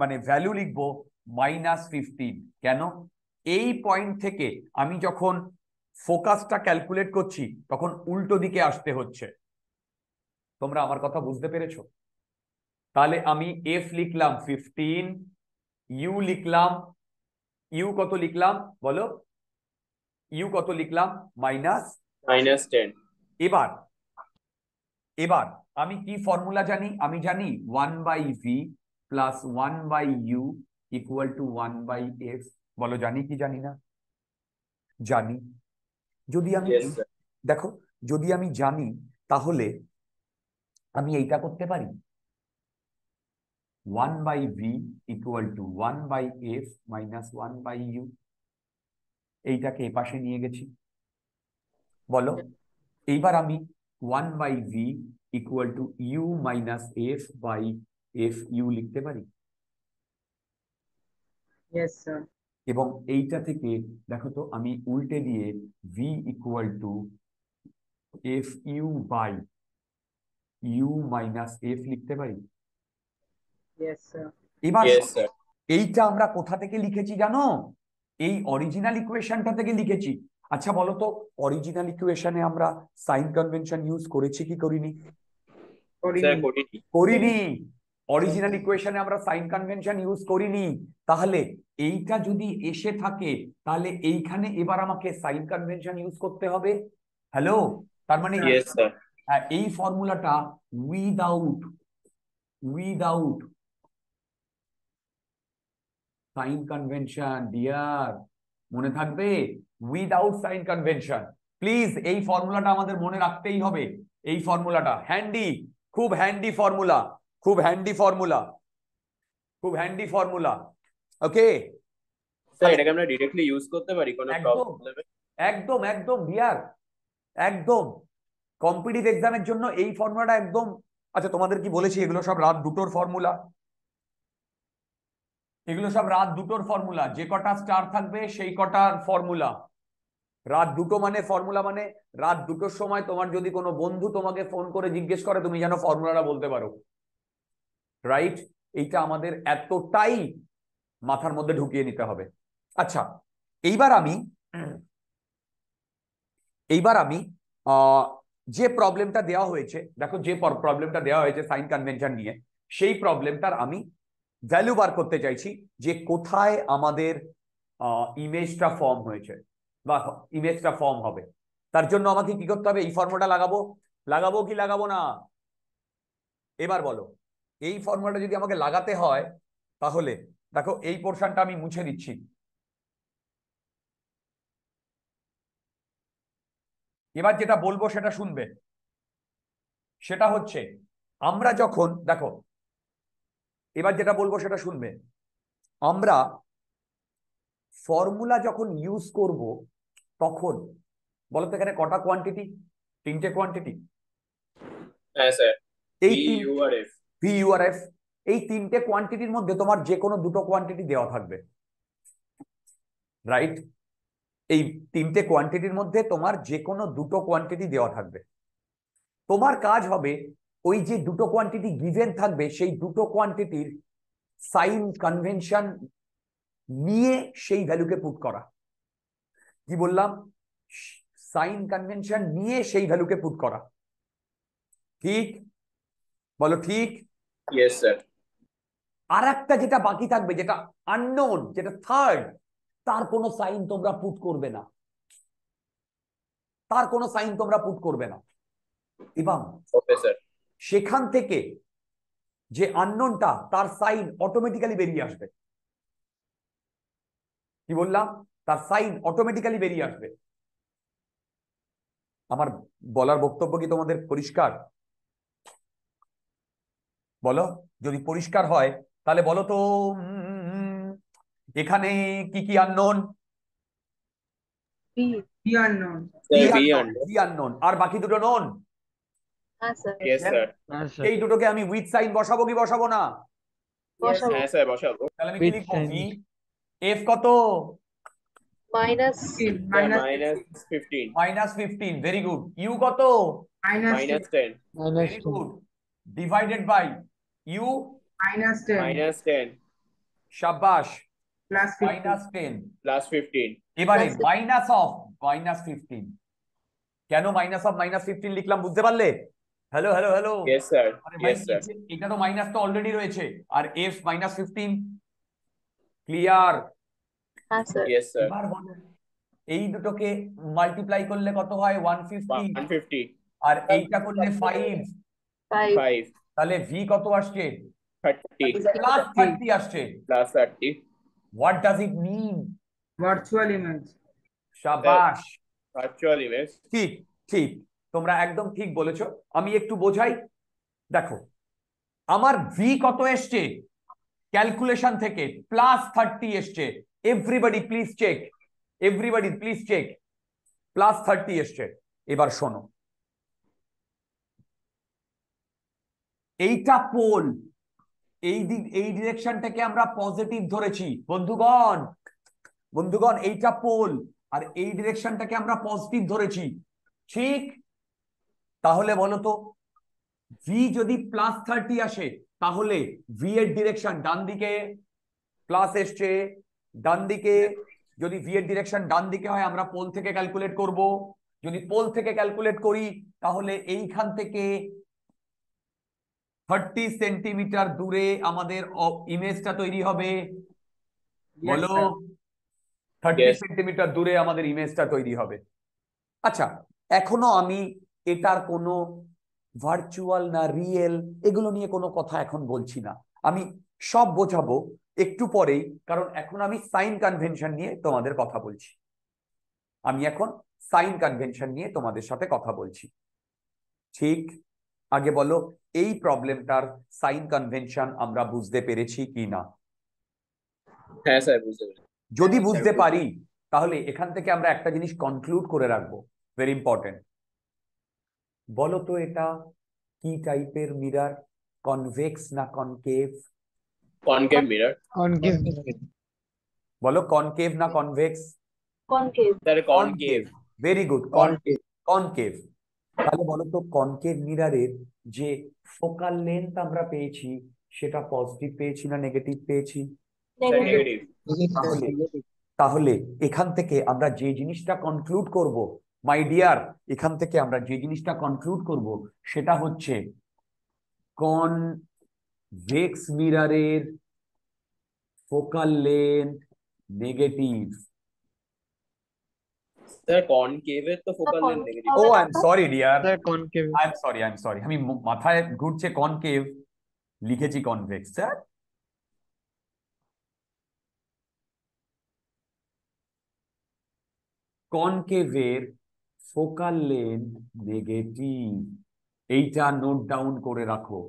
মানে ভ্যালু লিখব মাইনাস ফিফটিন কেন এই পয়েন্ট থেকে আমি যখন ফোকাসটা ক্যালকুলেট করছি তখন উল্টো দিকে আসতে হচ্ছে তোমরা আমার কথা বুঝতে পেরেছো তাহলে আমি এফ লিখলাম ফিফটিন ইউ লিখলাম ইউ কত লিখলাম বলো ইউ কত লিখলাম মাইনাস মাইনাস টেন এবার এবার আমি কি ফর্মুলা জানি আমি জানি one by v plus one by u equal to one by x বলো জানি কি জানি না জানি যদি আমি দেখো যদি আমি জানি তাহলে আমি এইটা করতে পারি 1 by v equal to 1 by f minus 1 by u এইটাকে এপাশে নিয়ে গেছি বলো এইবার আমি 1 by v equal to u minus f by f u লিখতে পারি yes sir এবং এইটা থেকে দেখো তো আমি উল্টে দিয়ে v equal to f u by u minus f লিখতে পারি এবার এইটা আমরা কোথা থেকে লিখেছি জানো এই অরিজিনাল ইকুয়েশনটা থেকে লিখেছি আচ্ছা বলো তো অরিজিনাল ইকুয়েশনে আমরা সাইন কনভেনশন ইউজ করেছি কি করিনি করিনি অরিজিনাল ইকুয়েশনে আমরা সাইন কনভেনশন ইউজ করিনি তাহলে এইটা যদি এসে থাকে তাহলে এইখানে এবার আমাকে সাইন কনভেনশন ইউজ করতে হবে হ্যালো তার মানে হ্যাঁ, এই ফর্মুলাটা without without sign convention dear মনে থাকবে উইদাউট সাইন কনভেনশন প্লিজ এই ফর্মুলাটা আমাদের মনে রাখতেই হবে এই ফর্মুলাটা হ্যান্ডি খুব হ্যান্ডি ফর্মুলা খুব হ্যান্ডি ফর্মুলা খুব হ্যান্ডি ফর্মুলা ওকে স্যার এটাকে আমরা डायरेक्टली ইউজ করতে পারি কোনো প্রবলেমে একদম একদম ডিয়ার একদম কম্পিটিটিভ এক্সামের জন্য এই ফর্মুলাটা একদম আচ্ছা তোমাদের কি বলেছি এগুলো সব রাত দুটোর ফর্মুলা এগুলো সব রাত দুটোর ফর্মুলা যে কটা স্টার থাকবে সেই কটার ফর্মুলা রাত দুটো মানে ফর্মুলা মানে রাত দুটোর সময় তোমার যদি কোনো বন্ধু তোমাকে ফোন করে জিজ্ঞেস করে তুমি যেন ফর্মুলাটা বলতে পারো রাইট এইটা আমাদের এতটাই মাথার মধ্যে ঢুকিয়ে নিতে হবে আচ্ছা এইবার আমি এইবার আমি যে প্রবলেমটা দেওয়া হয়েছে দেখো যে প্রবলেমটা দেওয়া হয়েছে সাইন কনভেনশন নিয়ে সেই প্রবলেমটার আমি ভ্যালু বার করতে চাইছি যে কোথায় আমাদের ইমেজটা ফর্ম হয়েছে বা ইমেজটা ফর্ম হবে তার জন্য আমাকে কি করতে হবে এই ফর্মটা লাগাবো লাগাবো কি লাগাবো না এবার বলো এই ফর্মটা যদি আমাকে লাগাতে হয় তাহলে দেখো এই পোর্শনটা আমি মুছে দিচ্ছি এবার যেটা বলবো সেটা শুনবে সেটা হচ্ছে আমরা যখন দেখো এবার যেটা বলবো সেটা শুনবে আমরা ফর্মুলা যখন ইউজ করব তখন বলতো এখানে কটা কোয়ান্টিটি তিনটে কোয়ান্টিটি হ্যাঁ এই এই তিনটে কোয়ান্টিটির মধ্যে তোমার যে কোনো দুটো কোয়ান্টিটি দেওয়া থাকবে রাইট এই তিনটে কোয়ান্টিটির মধ্যে তোমার যে কোনো দুটো কোয়ান্টিটি দেওয়া থাকবে তোমার কাজ হবে ওই যে দুটো কোয়ান্টিটি গিভেন থাকবে সেই দুটো কোয়ান্টিটির সাইন কনভেনশন নিয়ে সেই ভ্যালুকে পুট করা কি বললাম সাইন কনভেনশন নিয়ে সেই ভ্যালুকে পুট করা ঠিক বলো ঠিক স্যার আর একটা যেটা বাকি থাকবে যেটা আননোন যেটা থার্ড তার কোনো সাইন তোমরা পুট করবে না তার কোনো সাইন তোমরা পুট করবে না এবং সেখান থেকে যে আন্ননটা তার সাইন অটোমেটিক্যালি বেরিয়ে আসবে কি বললাম তার সাইন অটোমেটিক্যালি বেরিয়ে আসবে আমার বলার বক্তব্য কি তোমাদের পরিষ্কার বলো যদি পরিষ্কার হয় তাহলে বলো তো এখানে কি কি আননোন আর বাকি দুটো নন হ্যাঁ, হ্যাঁ, হ্যাঁ, এই দুটোকে আমি উইথ সাইন বসাবো কি বসাবো না আমি কি এফ কত minus minus fifteen very good u কত minus good divided by u minus ten minus ten minus ten plus fifteen এবারে মাইনাস অফ মাইনাস ফিফটিন কেন মাইনাস অফ মাইনাস ফিফটিন লিখলাম বুঝতে পারলে hello hello hello yes sir yes sir এটা তো minus তো already রয়েছে আর f minus fifteen clear yes sir এই দুটোকে মাল্টিপ্লাই করলে কত হয় ওয়ান ফিফটি আর এইটা করলে ফাইভ ফাইভ তাহলে ভি কত আসছে প্লাস 30 আসছে plus 30 what does it mean virtual image শাবাশ ভার্চুয়াল ইমেজ ঠিক ঠিক তোমরা একদম ঠিক বলেছ আমি একটু বোঝাই দেখো আমার ভি কত এসছে ক্যালকুলেশন থেকে প্লাস থার্টি এসছে everybody please check everybody please check plus thirty এসছে এবার শোনো এইটা পোল এই দিক এই ডিরেকশনটাকে আমরা পজিটিভ ধরেছি বন্ধুগণ বন্ধুগণ এইটা পোল আর এই ডিরেকশনটাকে আমরা পজিটিভ ধরেছি ঠিক তাহলে বলো তো ভি যদি প্লাস থার্টি আসে তাহলে ভি এর ডিরেকশন ডান দিকে প্লাস এসছে ডান দিকে যদি ভি এর ডিরেকশন ডান দিকে হয় আমরা পোল থেকে ক্যালকুলেট করব যদি পোল থেকে ক্যালকুলেট করি তাহলে এইখান থেকে থার্টি সেন্টিমিটার দূরে আমাদের ইমেজটা তৈরি হবে বলো থার্টি সেন্টিমিটার দূরে আমাদের ইমেজটা তৈরি হবে আচ্ছা এখনো আমি এটার কোনো ভার্চুয়াল না রিয়েল এগুলো নিয়ে কোনো কথা এখন বলছি না আমি সব বোঝাবো একটু পরেই কারণ এখন আমি সাইন কনভেনশন নিয়ে তোমাদের কথা বলছি আমি এখন সাইন কনভেনশন নিয়ে তোমাদের সাথে কথা বলছি ঠিক আগে বলো এই প্রবলেমটার সাইন কনভেনশন আমরা বুঝতে পেরেছি কি না হ্যাঁ স্যার বুঝতে যদি বুঝতে পারি তাহলে এখান থেকে আমরা একটা জিনিস কনক্লুড করে রাখবো ভেরি ইম্পর্টেন্ট বলো তো এটা কি টাইপের মিরার কনভেক্স না কনকেভ কনকেভ মিরার কনকেভ বলো কনকেভ না কনভেক্স কনকেভ তাহলে concave very good concave concave তাহলে বলো তো কনকেভ মিররের যে ফোকাল লেন্থ আমরা পেয়েছি সেটা পজিটিভ পেয়েছি না নেগেটিভ পেয়েছি নেগেটিভ তাহলে এখান থেকে আমরা যে জিনিসটা কনক্লুড করব মাই ডিয়ার এখান থেকে আমরা যে জিনিসটা কনক্লুড করব সেটা হচ্ছে কন ভেক্স মিরারের ফোকাল লেন্থ নেগেটিভ ও সরি সরি সরি আমি মাথায় ঘুরছে কনকেভ লিখেছি কনভেক্স স্যার কনকেভের ফোকাল লেন্থ নেগেটিভ এইটা নোট ডাউন করে রাখো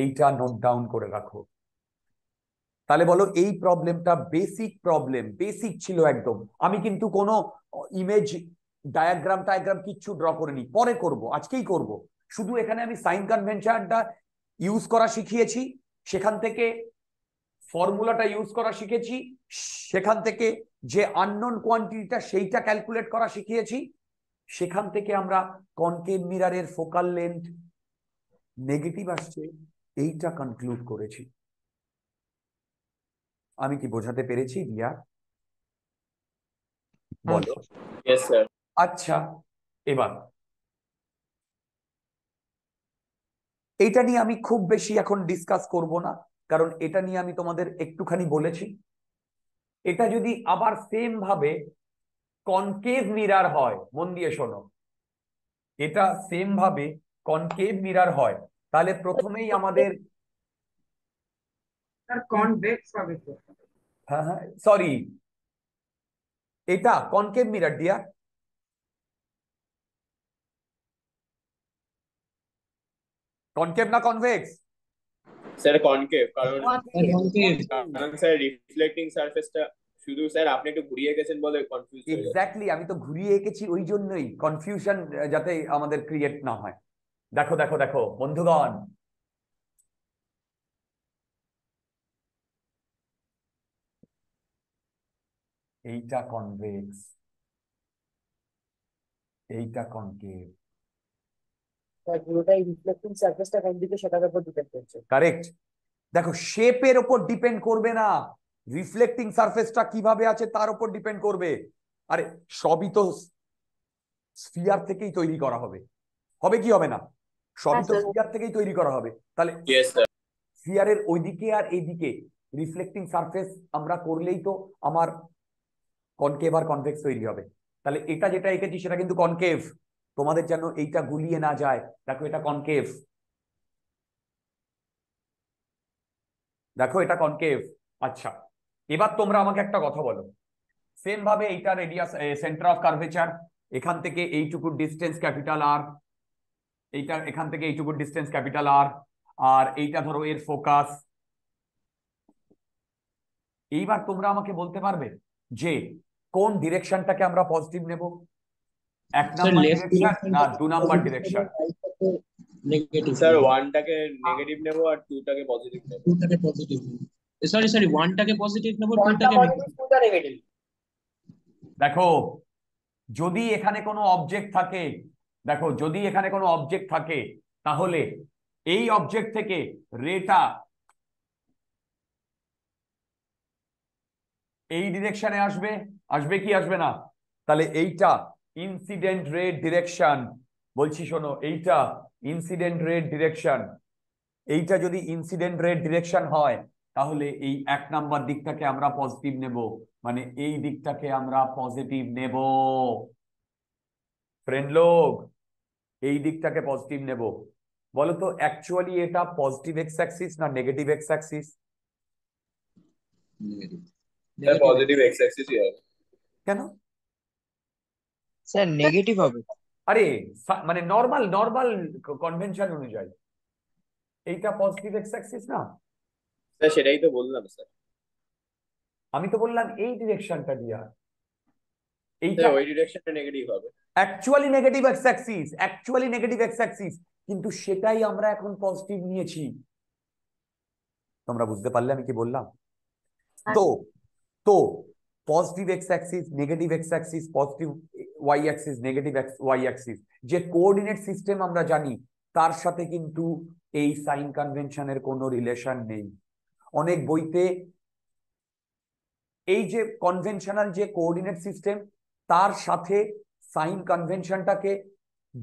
এইটা নোট ডাউন করে রাখো তাহলে বলো এই প্রবলেমটা বেসিক প্রবলেম বেসিক ছিল একদম আমি কিন্তু কোনো ইমেজ ডায়াগ্রাম টায়াগ্রাম কিচ্ছু ড্র করিনি পরে করব আজকেই করব শুধু এখানে আমি সাইন কনভেনশনটা ইউজ করা শিখিয়েছি সেখান থেকে ফর্মুলাটা ইউজ করা শিখেছি সেখান থেকে যে আননোন কোয়ান্টিটিটা সেইটা ক্যালকুলেট করা শিখিয়েছি সেখান থেকে আমরা কনকেভ মিরারের ফোকাল লেন্থ নেগেটিভ আসছে এইটা কনক্লুড করেছি আমি কি বোঝাতে পেরেছি রিয়া বলো আচ্ছা এবার এটা নিয়ে আমি খুব বেশি এখন ডিসকাস করব না কারণ এটা নিয়ে আমি তোমাদের একটুখানি বলেছি এটা যদি আবার সেম ভাবে কনকেভ মিরার হয় মন দিয়ে শোনো এটা সেম ভাবে কনকেভ মিরার হয় তাহলে প্রথমেই আমাদের সরি হ্যাঁ, হ্যাঁ, এটা কনকেভ মিরার ডিয়ার কনকেভ না কনভেক্স স্যার কনকেভ কারণ স্যার রিফ্লেক্টিং সারফেসটা শুধু স্যার আপনি একটু ঘুরিয়ে বলে কনফিউজ এক্স্যাক্টলি আমি তো ঘুরিয়ে এঁকেছি ওই জন্যই কনফিউশন যাতে আমাদের ক্রিয়েট না হয় দেখো দেখো দেখো বন্ধুগণ এইটা কনভেক্স এইটা কনকেভ হ্যাঁ, পুরোটাই দেখো শেপের ডিপেন্ড করবে না রিফ্লেক্টিং সারফেসটা কিভাবে আছে তার উপর ডিপেন্ড করবে আরে সবই তো স্ফিয়ার থেকেই তৈরি করা হবে হবে কি হবে না সবই তো স্ফিয়ার থেকেই তৈরি করা হবে তাহলে স্ফিয়ারের ওইদিকে আর এইদিকে রিফ্লেক্টিং সারফেস আমরা করলেই তো আমার কনকেভ আর কনভেক্স তৈরি হবে তাহলে এটা যেটা এঁকেছি সেটা কিন্তু কনকেভ তোমাদের যেন এইটা গুলিয়ে না যায় দেখো এটা কনকেভ দেখো এটা কনকেভ আচ্ছা এবার তোমরা আমাকে একটা কথা বলো সেম ভাবে এইটা রেডিয়াস সেন্টার অফ কার্ভেচার এখান থেকে এইটুকু ডিস্টেন্স ক্যাপিটাল আর এইটা এখান থেকে এইটুকু ডিস্টেন্স ক্যাপিটাল আর আর এইটা ধরো এর ফোকাস এইবার তোমরা আমাকে বলতে পারবে যে কোন ডিরেকশনটাকে আমরা পজিটিভ নেব এক নাম্বার ডিরেকশন না দু নাম্বার ডিরেকশন নেগেটিভ স্যার ওয়ানটাকে নেগেটিভ নেব আর টুটাকে পজিটিভ নেব টুটাকে পজিটিভ নেব সরি সরি ওয়ানটাকে পজিটিভ নেব টুটাকে দেখো যদি এখানে কোনো অবজেক্ট থাকে দেখো যদি এখানে কোনো অবজেক্ট থাকে তাহলে এই অবজেক্ট থেকে রেটা এই ডিরেকশনে আসবে আসবে কি আসবে না তাহলে এইটা ইনসিডেন্ট রেট ডিরেকশন বলছি শোনো এইটা ইনসিডেন্ট রেট ডিরেকশন এইটা যদি ইনসিডেন্ট রেট ডিরেকশন হয় তাহলে এই এক নাম্বার দিকটাকে আমরা পজিটিভ নেব মানে এই দিকটাকে আমরা পজিটিভ নেব ফ্রেন্ড লোক এই দিকটাকে পজিটিভ নেব বলো তো অ্যাকচুয়ালি এটা পজিটিভ এক্স অ্যাক্সিস না নেগেটিভ এক্স অ্যাক্সিস পজিটিভ কেন স্যার নেগেটিভ হবে আরে মানে নরমাল নরমাল কনভেনশন অনুযায়ী এইটা পজিটিভ এক্স অ্যাক্সিস না স্যার সেটাই তো বললাম স্যার আমি তো বললাম এই ডিরেকশনটা ডিয়ার এইটা ওই ডিরেকশনটা নেগেটিভ হবে actually negative x axis actually negative x axis কিন্তু সেটাই আমরা এখন পজিটিভ নিয়েছি তোমরা বুঝতে পারলে আমি কি বললাম হ্যাঁ। তো তো positive x axis negative x axis positive y axis negative y axis যে কোঅর্ডিনেট সিস্টেম আমরা জানি তার সাথে কিন্তু এই সাইন কনভেনশনের কোনো রিলেশন নেই অনেক বইতে এই যে কনভেনশনাল যে কোঅর্ডিনেট সিস্টেম তার সাথে সাইন কনভেনশনটাকে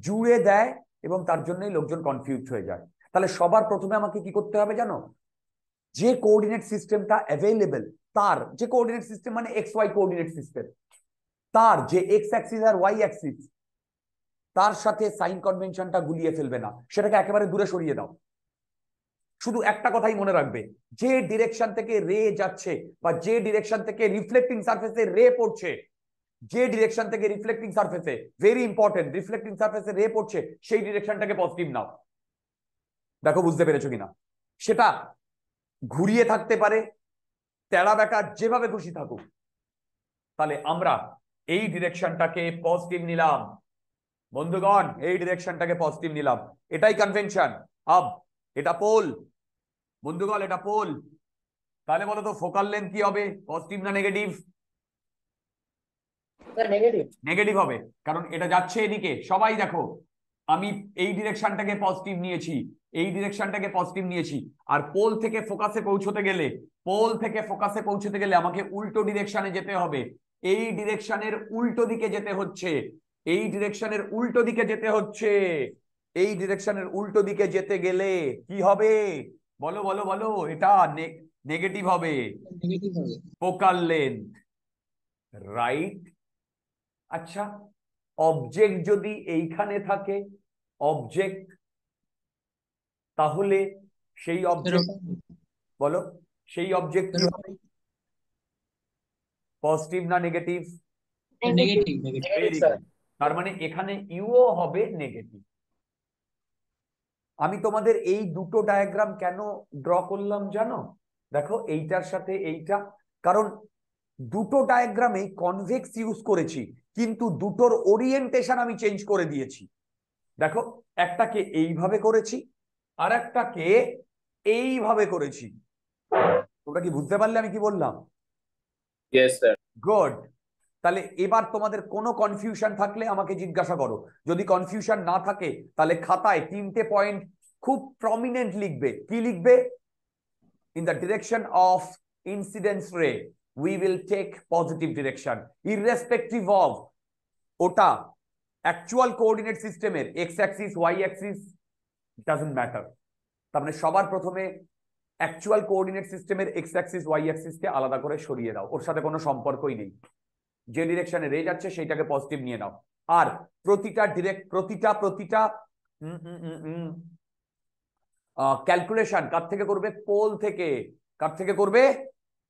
জুড়ে দেয় এবং তার জন্যই লোকজন কনফিউজ হয়ে যায় তাহলে সবার প্রথমে আমাকে কি করতে হবে জানো যে কোঅর্ডিনেট সিস্টেমটা অ্যাভেলেবেল তার যে কোঅর্ডিনেট সিস্টেম মানে এক্স ওয়াই কোঅর্ডিনেট সিস্টেম তার যে এক্স অ্যাক্সিস আর ওয়াই অ্যাক্সিস তার সাথে সাইন কনভেনশনটা গুলিয়ে ফেলবে না সেটাকে একেবারে দূরে সরিয়ে দাও শুধু একটা কথাই মনে রাখবে যে ডিরেকশন থেকে রে যাচ্ছে বা যে ডিরেকশন থেকে রিফ্লেক্টিং সার্ফেসে রে পড়ছে যে ডিরেকশন থেকে রিফ্লেক্টিং সার্ফেসে ভেরি ইম্পর্টেন্ট রিফ্লেক্টিং সার্ফেসে রে পড়ছে সেই ডিরেকশনটাকে পজিটিভ নাও দেখো বুঝতে পেরেছো কিনা সেটা ঘুরিয়ে থাকতে পারে তেড়া বেকার যেভাবে খুশি থাকুক তাহলে আমরা এই ডিরেকশনটাকে পজিটিভ নিলাম বন্ধুগণ এই ডিরেকশনটাকে পজিটিভ নিলাম এটাই কনভেনশন আব এটা পোল বন্ধুগল এটা পোল তাহলে বলো তো ফোকাল লেন্থ কি হবে পজিটিভ না নেগেটিভ নেগেটিভ হবে কারণ এটা যাচ্ছে এদিকে সবাই দেখো আমি এই ডিরেকশনটাকে পজিটিভ নিয়েছি এই ডিরেকশনটাকে পজিটিভ নিয়েছি আর পোল থেকে ফোকাসে পৌঁছতে গেলে পোল থেকে ফোকাসে পৌঁছতে গেলে আমাকে উল্টো ডিরেকশনে যেতে হবে এই ডিরেকশনের উল্টো দিকে যেতে হচ্ছে এই ডিরেকশনের উল্টো দিকে যেতে হচ্ছে এই ডিরেকশনের উল্টো দিকে যেতে গেলে কি হবে বলো বলো বলো এটা নেগেটিভ হবে ফোকাল লেন্থ রাইট আচ্ছা অবজেক্ট যদি এইখানে থাকে অবজেক্ট তাহলে সেই অবজেক্ট বলো সেই অবজেক্ট পজিটিভ না নেগেটিভ নেগেটিভ তার মানে এখানে ইউও হবে নেগেটিভ আমি তোমাদের এই দুটো ডায়াগ্রাম কেন ড্র করলাম জানো দেখো এইটার সাথে এইটা কারণ দুটো ডায়াগ্রামে কনভেক্স ইউজ করেছি কিন্তু দুটোর ওরিয়েন্টেশন আমি চেঞ্জ করে দিয়েছি দেখো একটাকে এইভাবে করেছি আর একটাকে এইভাবে করেছি তোমরা কি বুঝতে পারলে আমি কি বললাম গুড তাহলে এবার তোমাদের কোনো কনফিউশন থাকলে আমাকে জিজ্ঞাসা করো যদি কনফিউশন না থাকে তাহলে খাতায় তিনটে পয়েন্ট খুব প্রমিনেন্ট লিখবে কি লিখবে in the direction of incidence ray we will take positive direction irrespective of ওটা অ্যাকচুয়াল কোঅর্ডিনেট সিস্টেমের x axis y axis doesn't matter তার মানে সবার প্রথমে অ্যাকচুয়াল কোঅর্ডিনেট সিস্টেমের এক্স অ্যাক্সিস ওয়াই অ্যাক্সিসকে আলাদা করে সরিয়ে দাও ওর সাথে কোনো সম্পর্কই নেই যে ডিরেকশনে রে যাচ্ছে সেইটাকে পজিটিভ নিয়ে নাও আর প্রতিটা ডিরেক্ট প্রতিটা প্রতিটা ক্যালকুলেশন কার থেকে করবে পোল থেকে কার থেকে করবে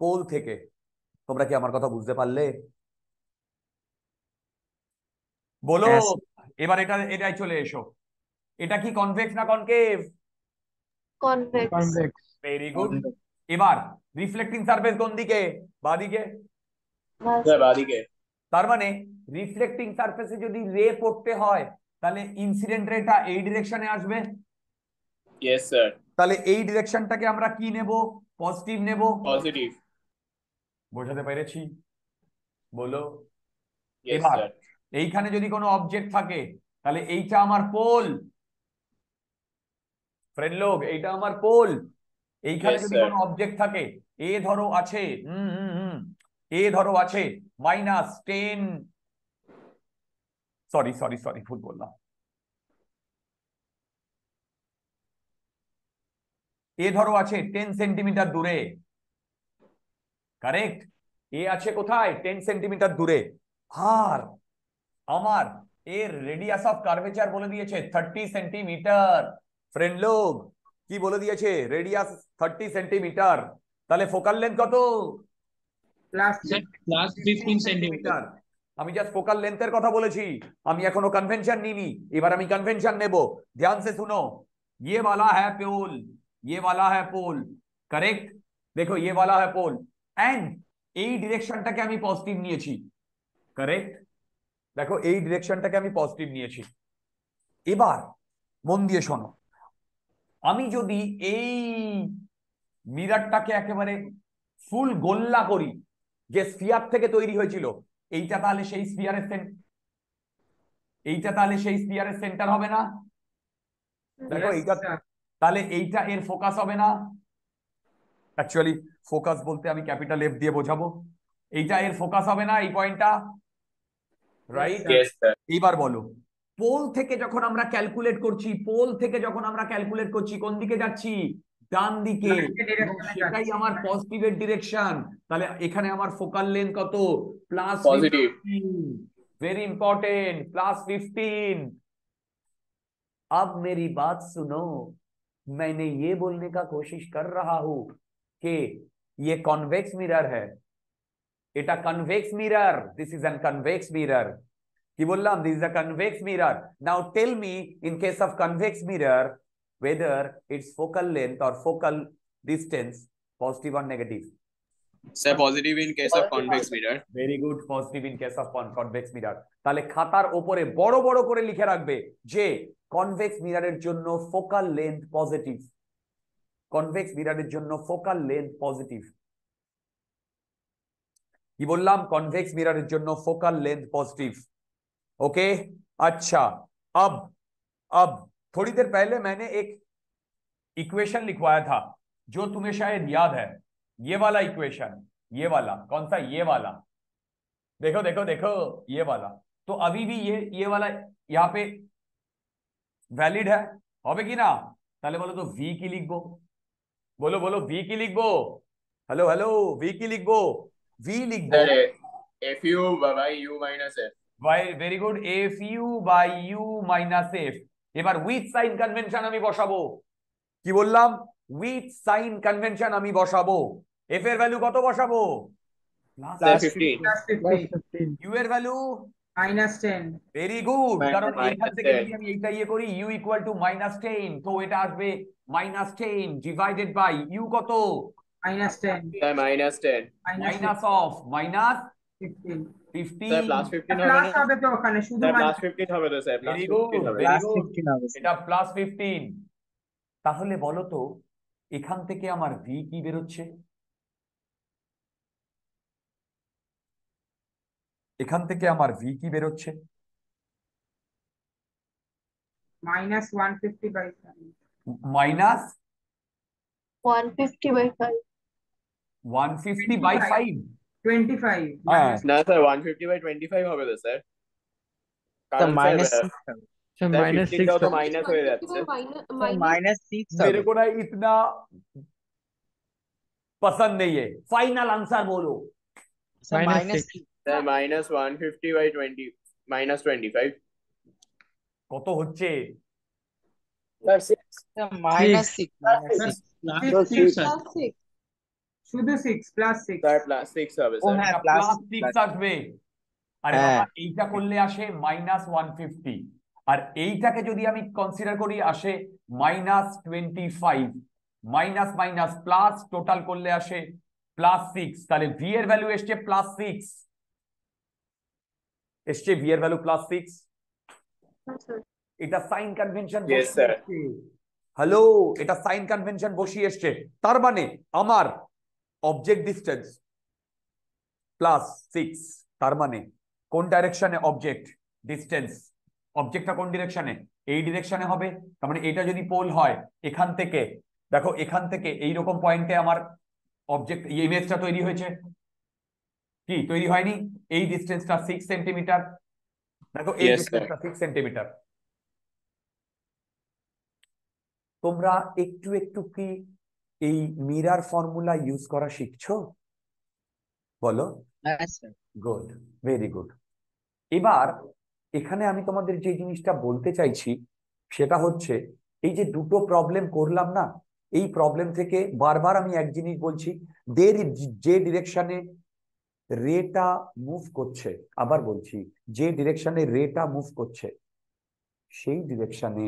পোল থেকে তোমরা কি আমার কথা বুঝতে পারলে বলো এবার এটা এটাই চলে এসো এটা কি কনভেক্স না কনকেভ কনভেক্স ভেরি গুড এবার রিফ্লেক্টিং সারফেস কোন দিকে বাদিকে হ্যাঁ, তার মানে রিফ্লেক্টিং সারফেসে যদি রে পড়তে হয় তাহলে ইনসিডেন্ট রেটা এই ডিরেকশনে আসবে স্যার তাহলে এই ডিরেকশনটাকে আমরা কি নেব পজিটিভ নেব পজিটিভ বোঝাতে পেরেছি বলো এইখানে যদি কোনো অবজেক্ট থাকে তাহলে এইটা আমার পোল ফ্রেন্ড লোক এইটা আমার পোল এইখানে যদি কোনো অবজেক্ট থাকে এ ধরো আছে হুম হুম এ ধরো আছে minus ten sorry sorry sorry ভুল বললাম এ ধরো আছে টেন সেন্টিমিটার দূরে কারেক্ট এ আছে কোথায় টেন সেন্টিমিটার দূরে আর আমার এর রেডিয়াস অফ কার্ভেচার বলে দিয়েছে থার্টি সেন্টিমিটার ফ্রেন্ড লোক কি বলে দিয়েছে রেডিয়াস থার্টি সেন্টিমিটার তাহলে ফোকাল লেন্থ কত আমি জাস্ট ফোকাল লেন্থের কথা বলেছি আমি এখনো কনভেনশন নিইনি এবার আমি কনভেনশন নেব ধ্যান সে सुनो ইয়ে वाला হ্যা পোল ইয়ে वाला হ্যা পোল কারেক্ট দেখো ইয়ে वाला হ্যা পোল এন্ড এই ডিরেকশনটাকে আমি পজিটিভ নিয়েছি কারেক্ট দেখো এই ডিরেকশনটাকে আমি পজিটিভ নিয়েছি এবার মন দিয়ে শোনো আমি যদি এই মিরারটাকে একেবারে ফুল গোল্লা করি যে স্পিয়ার থেকে তৈরি হয়েছিল এইটা তাহলে সেই স্ফিয়ারের এইটা তাহলে সেই স্ফিয়ারের সেন্টার হবে না দেখো এইটা তাহলে এইটা এর ফোকাস হবে না অ্যাকচুয়ালি ফোকাস বলতে আমি ক্যাপিটাল এফ দিয়ে বোঝাবো এইটা এর ফোকাস হবে না এই পয়েন্টটা রাইট এইবার বলো পোল থেকে যখন আমরা ক্যালকুলেট করছি পোল থেকে যখন আমরা ক্যালকুলেট করছি কোন দিকে যাচ্ছি गांधी के स्टे डायरेक्शन है हमारी पॉजिटिव डायरेक्शन ताले এখানে আমার ফোকাল লেন্থ কত প্লাস ভেরি ইম্পর্ট্যান্ট প্লাস 15 अब मेरी बात सुनो मैंने यह बोलने का कोशिश कर रहा हूं कि यह কনভেক্স মিরর है এটা convex mirror this is a convex mirror কি বললাম this is a convex mirror now tell me in case of convex mirror whether its focal length or focal distance positive or negative. Sir, positive in case of convex mirror. Very good, positive in case of convex mirror. তাহলে খাতার উপরে বড় বড় করে লিখে রাখবে যে convex মিররের জন্য ফোকাল লেন্থ পজিটিভ কনভেক্স মিররের জন্য ফোকাল লেন্থ পজিটিভ কি বললাম কনভেক্স মিররের জন্য ফোকাল লেন্থ পজিটিভ ওকে আচ্ছা अब अब थोड़ी देर पहले मैंने एक इक्वेशन लिखवाया था जो तुम्हें शायद याद है ये वाला इक्वेशन ये वाला कौन सा ये वाला देखो देखो देखो ये वाला तो अभी भी ये ये वाला यहाँ पे वैलिड है होबे ना पहले बोलो तो वी की लिख गो बोलो बोलो वी की लिख बो हेलो हेलो वी की लिख गो वी लिख दो f u u minus f very good f u by u minus f এবার উইথ সাইন কনভেনশন আমি বসাবো কি বললাম উইথ সাইন কনভেনশন আমি বসাবো এফ এর ভ্যালু কত বসাবো ইউ এর ভ্যালু মাইনাস ভেরি গুড কারণ এইখান থেকে যদি আমি এইটা ইয়ে করি u equal to minus ten তো এটা আসবে minus ten divided by you কত minus ten minus ten minus of minus fifteen তাহলে বলতো এখান থেকে আমার ভি কি বেরোচ্ছে এখান থেকে আমার ভি কি বেরোচ্ছে minus one fifty by five minus one fifty by five one fifty by five 25 ah. না স্যার 150 বাই 25 হবে তো স্যার কারণ মাইনাস माइनस सिक्स तो माइनस तो तो हो जाता है माइनस सिक्स मेरे को ना इतना पसंद नहीं है फाइनल आंसर बोलो minus minus one fifty by twenty minus twenty five কত হচ্ছে স্যার সিক্স মাইনাস সিক্স শুধু 6 প্লাস 6 স্যার প্লাস 6 হবে স্যার প্লাস 6 আসবে আর হ্যাঁ। এইটা করলে আসে মাইনাস 150 আর এইটাকে যদি আমি কনসিডার করি আসে minus 25 minus minus plus total করলে আসে প্লাস 6 তাহলে ভি এর ভ্যালু আসছে প্লাস 6 আসছে ভি এর ভ্যালু প্লাস 6 এটা সাইন কনভেনশন হ্যালো এটা সাইন কনভেনশন বসিয়ে এসছে তার মানে আমার অবজেক্ট ডিস্টেন্স প্লাস সিক্স তার মানে কোন ডাইরেকশনে অবজেক্ট ডিস্টেন্স অবজেক্টটা কোন ডিরেকশনে এই ডিরেকশনে হবে তার মানে এটা যদি পোল হয় এখান থেকে দেখো এখান থেকে এই রকম পয়েন্টে আমার অবজেক্ট ইমেজটা তৈরি হয়েছে কি তৈরি হয়নি এই ডিস্টেন্সটা সিক্স সেন্টিমিটার দেখো এই ডিস্টেন্সটা সিক্স সেন্টিমিটার তোমরা একটু একটু কি এই মিরার ফর্মুলা ইউজ করা শিখছো বলো গুড ভেরি গুড এবার এখানে আমি তোমাদের যে জিনিসটা বলতে চাইছি সেটা হচ্ছে এই যে দুটো প্রবলেম করলাম না এই প্রবলেম থেকে বারবার আমি এক জিনিস বলছি দের যে ডিরেকশনে রেটা মুভ করছে আবার বলছি যে ডিরেকশনে রেটা মুভ করছে সেই ডিরেকশনে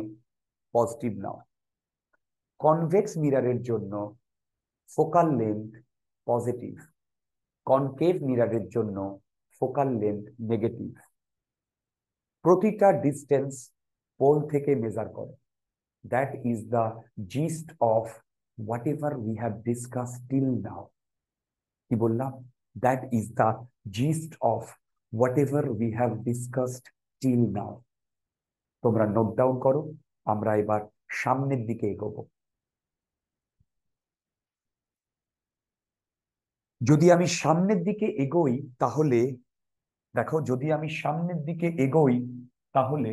পজিটিভ নাও কনভেক্স মিরারের জন্য ফোকাল লেন্থ পজিটিভ কনকেভ মিরারের জন্য ফোকাল লেন্থ নেগেটিভ প্রতিটা ডিস্টেন্স পোল থেকে মেজার করে that is the gist of whatever we have discuss till now কি বললাম that is the gist of whatever we have discussed till now তোমরা note down করো আমরা এবার সামনের দিকে এগোবো যদি আমি সামনের দিকে এগোই তাহলে দেখো যদি আমি সামনের দিকে এগোই তাহলে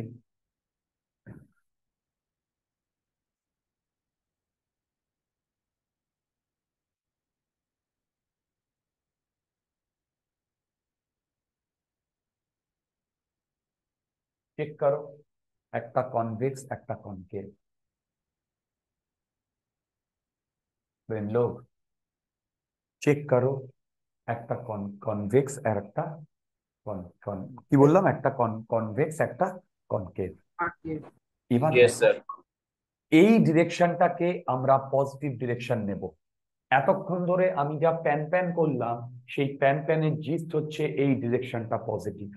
চেক করো একটা কনভেক্স একটা কনকেভ লোক চেক করো একটা কনভেক্স আর একটা কি বললাম একটা কনভেক্স একটা কনকেভ এবার এই ডিরেকশনটাকে আমরা পজিটিভ ডিরেকশন নেব এতক্ষণ ধরে আমি যা প্যান প্যান করলাম সেই প্যান প্যানের জিস্ট হচ্ছে এই ডিরেকশনটা positive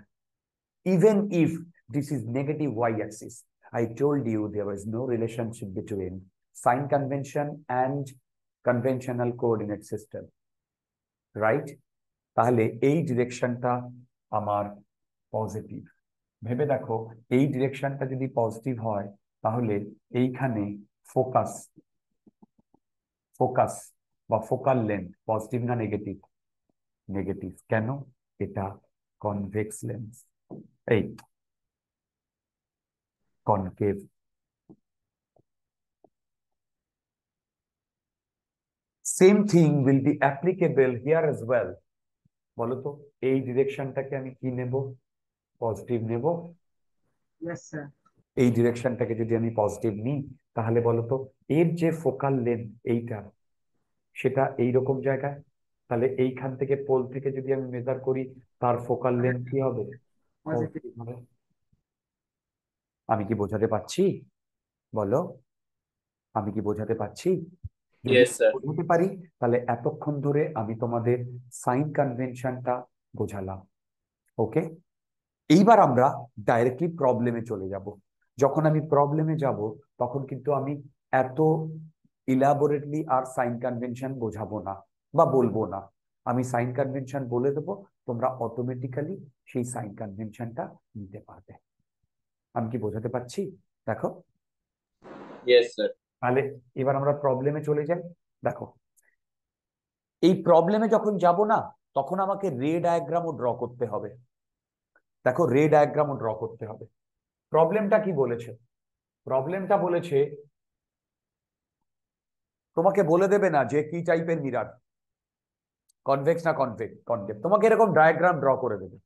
even if this is negative y axis I told you there is no relationship between sign convention and conventional coordinate system right তাহলে এই ডিরেকশনটা আমার পজিটিভ ভেবে দেখো এই ডিরেকশনটা যদি পজিটিভ হয় তাহলে এইখানে ফোকাস ফোকাস বা ফোকাল লেন্থ পজিটিভ না নেগেটিভ নেগেটিভ কেন এটা কনভেক্স লেন্স এই concave same thing will be applicable here as well বলতো এই ডিরেকশনটাকে আমি কি নেব পজিটিভ নেব এই ডিরেকশনটাকে যদি আমি পজিটিভ নিই তাহলে বলতো এর যে ফোকাল লেন্থ এইটা সেটা এই রকম জায়গায় তাহলে এইখান থেকে পোল থেকে যদি আমি মেজার করি তার ফোকাল লেন্থ কি হবে আমি কি বোঝাতে পারছি বলো আমি কি বোঝাতে পারছি বোঝাতে পারি তাহলে এতক্ষণ ধরে আমি তোমাদের সাইন কনভেনশনটা বোঝালাম ওকে এইবার আমরা ডাইরেক্টলি প্রবলেমে চলে যাব যখন আমি প্রবলেমে যাব তখন কিন্তু আমি এত ইলাবোরেটলি আর সাইন কনভেনশন বোঝাবো না বা বলবো না আমি সাইন কনভেনশন বলে দেবো তোমরা অটোমেটিক্যালি সেই সাইন কনভেনশনটা নিতে পারবে আমি কি বোঝাতে পারছি দেখো স্যার তাহলে এবার আমরা প্রবলেমে চলে যাই দেখো এই প্রবলেমে যখন যাব না তখন আমাকে রে ডায়াগ্রামও ড্র করতে হবে দেখো রে ডায়াগ্রামও ড্র করতে হবে প্রবলেমটা কি বলেছে প্রবলেমটা বলেছে তোমাকে বলে দেবে না যে কি টাইপের মিরার কনভেক্স না কনভেক কনভেক্স তোমাকে এরকম ডায়াগ্রাম ড্র করে দেবে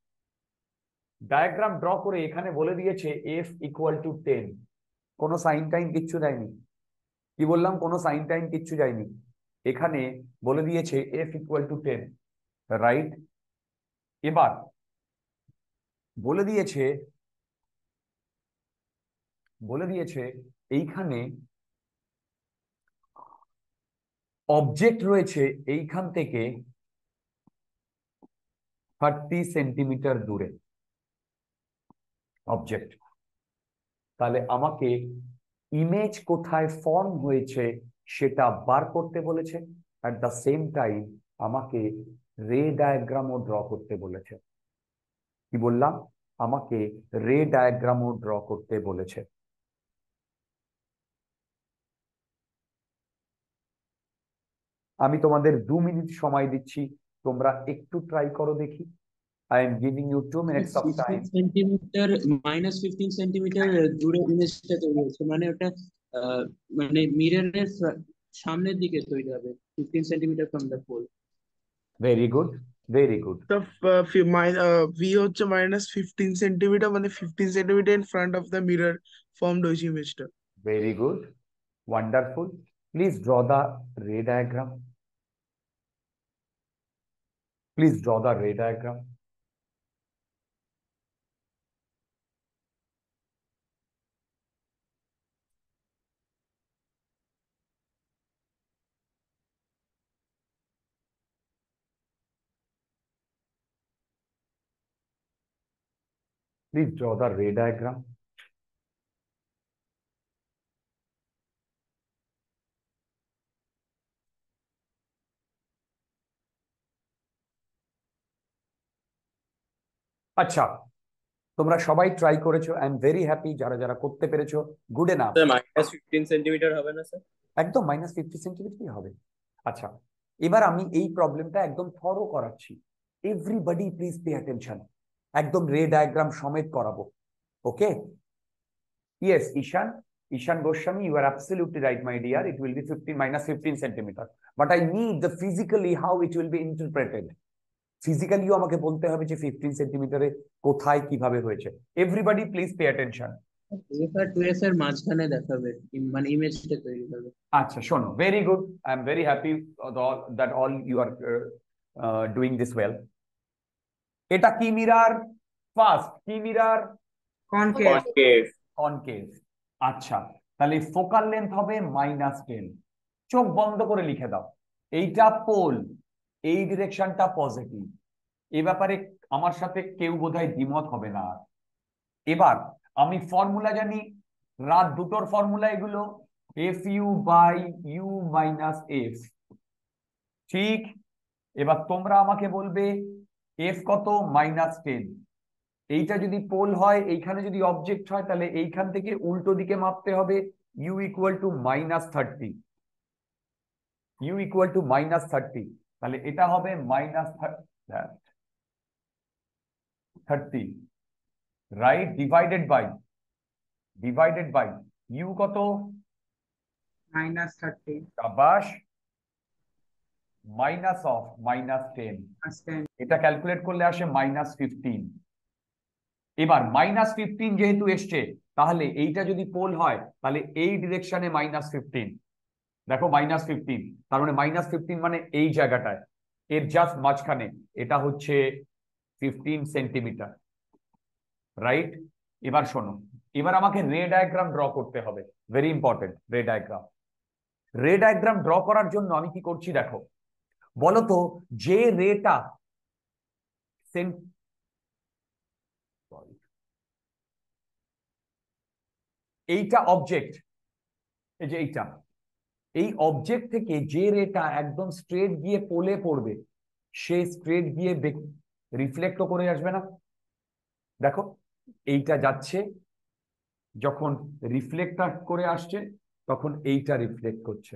ডায়াগ্রাম ড্র করে এখানে বলে দিয়েছে এফ ইকুয়াল টু টেন কোনো সাইন টাইম কিচ্ছু দেয়নি কি বললাম কোনো সাইন টাইন কিচ্ছু যায়নি এখানে বলে দিয়েছে f equal to ten right এবার বলে দিয়েছে বলে দিয়েছে এইখানে অবজেক্ট রয়েছে এইখান থেকে থার্টি সেন্টিমিটার দূরে অবজেক্ট তাহলে আমাকে ইমেজ কোথায় ফর্ম হয়েছে সেটা বার করতে বলেছে অ্যাট দ্য সেম টাইম আমাকে রে ডায়াগ্রামও ড্র করতে বলেছে কি বললাম আমাকে রে ডায়াগ্রামও ড্র করতে বলেছে আমি তোমাদের দু মিনিট সময় দিচ্ছি তোমরা একটু ট্রাই করো দেখি I am giving you two minutes of time. Centimeter minus 15 centimeter দূরে ইমেজটা তৈরি হচ্ছে মানে ওটা মানে মিররের সামনের দিকে তৈরি হবে 15 centimeter from the pole. Very good. Very good. The uh, my, uh, V হচ্ছে minus 15 centimeter মানে 15 centimeter in front of the mirror formed হয়েছে ইমেজটা. Very good. Wonderful. Please draw the ray diagram. Please draw the ray diagram. Please draw the ray diagram. আচ্ছা তোমরা সবাই try করেছো I am very happy যারা যারা করতে পেরেছো good enough minus fifteen centimetre হবে না স্যার একদম মাইনাস ফিফটি সেন্টিমিটারই হবে আচ্ছা এবার আমি এই প্রবলেমটা একদম থরো করাচ্ছি এভরিবডি প্লিজ পে অ্যাটেনশন একদম রে ডায়াগ্রাম সমেত করাবো okay yes Ishan Ishan Goswami you are absolutely right my dear it will be fifteen minus fifteen centimetre but I need the physically how it will be interpreted ফিজিক্যালিও আমাকে বলতে হবে যে ফিফটিন সেন্টিমিটারে কোথায় কিভাবে হয়েছে এভরিবাডি প্লিজ পে অ্যাটেনশন আচ্ছা শোনো very good I am very happy that all you are doing this well এটা কি মিরার ফার্স্ট কি মিরার কনকেভ কনকেভ আচ্ছা তাহলে ফোকাল লেন্থ হবে মাইনাস টেন চোখ বন্ধ করে লিখে দাও এইটা পোল এই ডিরেকশনটা পজিটিভ এ ব্যাপারে আমার সাথে কেউ বোধহয় দ্বিমত হবে না এবার আমি ফর্মুলা জানি রাত দুটোর ফর্মুলা এগুলো f u by u minus f ঠিক এবার তোমরা আমাকে বলবে এফ কত মাইনাস টেন এইটা যদি পোল হয় এইখানে যদি অবজেক্ট হয় তাহলে এইখান থেকে উল্টো দিকে মাপতে হবে u equal to minus thirty u equal to minus thirty তাহলে এটা হবে minus thirty right divided by divided by you কত minus thirty minus of minus ten এটা ক্যালকুলেট করলে আসে মাইনাস ফিফটিন এবার মাইনাস ফিফটিন যেহেতু এসছে তাহলে এইটা যদি পোল হয় তাহলে এই ডিরেকশনে মাইনাস ফিফটিন দেখো মাইনাস ফিফটিন তার মানে মাইনাস ফিফটিন মানে এই জায়গাটায় এর জাস্ট মাঝখানে এটা হচ্ছে ফিফটিন সেন্টিমিটার রাইট এবার শোনো এবার আমাকে রে ডায়াগ্রাম ড্র করতে হবে very important ray diagram ray diagram draw করার জন্য আমি কি করছি দেখো বলতো যে রেটা এইটা অবজেক্ট এই যে এইটা এই অবজেক্ট থেকে যে রেটা একদম স্ট্রেট গিয়ে পোলে পড়বে সে স্ট্রেট গিয়ে রিফ্লেক্টও করে আসবে না দেখো এইটা যাচ্ছে যখন রিফ্লেক্ট করে আসছে তখন এইটা রিফ্লেক্ট করছে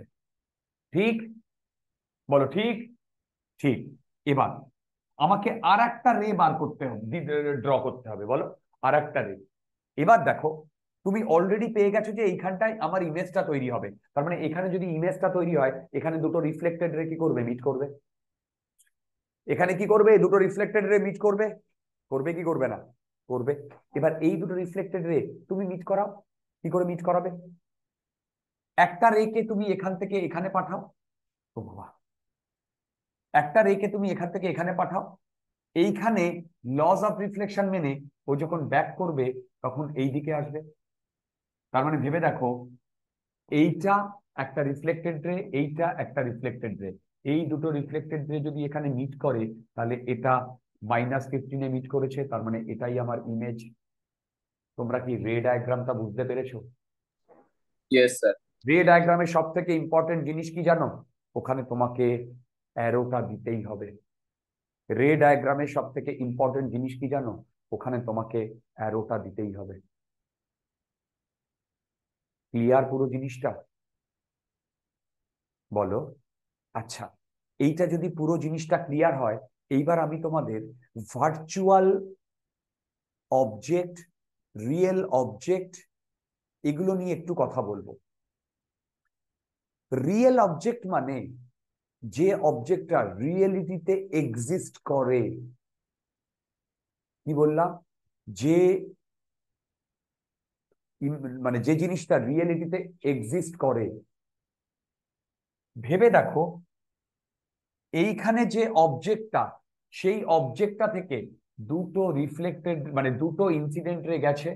ঠিক বলো ঠিক ঠিক এবার আমাকে আর একটা রে বার করতে হবে ড্র করতে হবে বলো আর একটা রে এবার দেখো তুমি অলরেডি পেয়ে গেছো যে এইখানটায় আমার ইমেজটা তৈরি হবে তার মানে এখানে যদি ইমেজটা তৈরি হয় এখানে দুটো রিফ্লেক্টেড রে কি করবে মিট করবে এখানে কি করবে দুটো রিফ্লেক্টেড রে মিট করবে করবে কি করবে না করবে এবার এই দুটো রিফ্লেক্টেড রে তুমি মিট করাও কি করে মিট করাবে একটা রেকে তুমি এখান থেকে এখানে পাঠাও ও বাবা একটা রেকে তুমি এখান থেকে এখানে পাঠাও এইখানে লস অফ রিফ্লেকশন মেনে ও যখন ব্যাক করবে তখন এই দিকে আসবে তার মানে ভেবে দেখো এইটা একটা রিফ্লেক্টেড রে এইটা একটা রিফ্লেক্টেড রে এই দুটো রিফ্লেক্টেড রে যদি এখানে মিট করে তাহলে এটা মাইনাস ফিফটিনে মিট করেছে তার মানে এটাই আমার ইমেজ তোমরা কি রে ডায়াগ্রামটা বুঝতে পেরেছো ইয়েস রে ডায়াগ্রামের সব থেকে ইম্পর্টেন্ট জিনিস কি জানো ওখানে তোমাকে অ্যারোটা দিতেই হবে রে ডায়াগ্রামের সব থেকে ইম্পর্টেন্ট জিনিস কি জানো ওখানে তোমাকে অ্যারোটা দিতেই হবে ক্লিয়ার পুরো জিনিসটা বলো আচ্ছা এইটা যদি পুরো জিনিসটা ক্লিয়ার হয় এইবার আমি তোমাদের ভার্চুয়াল অবজেক্ট রিয়েল অবজেক্ট এগুলো নিয়ে একটু কথা বলবো রিয়েল অবজেক্ট মানে যে অবজেক্টটা রিয়েলিটিতে এক্সিস্ট করে কি বললাম যে মানে যে জিনিসটা রিয়েলিটিতে এক্সিস্ট করে ভেবে দেখো এইখানে যে অবজেক্টটা সেই অবজেক্টটা থেকে দুটো রিফ্লেক্টেড মানে দুটো ইনসিডেন্টে গেছে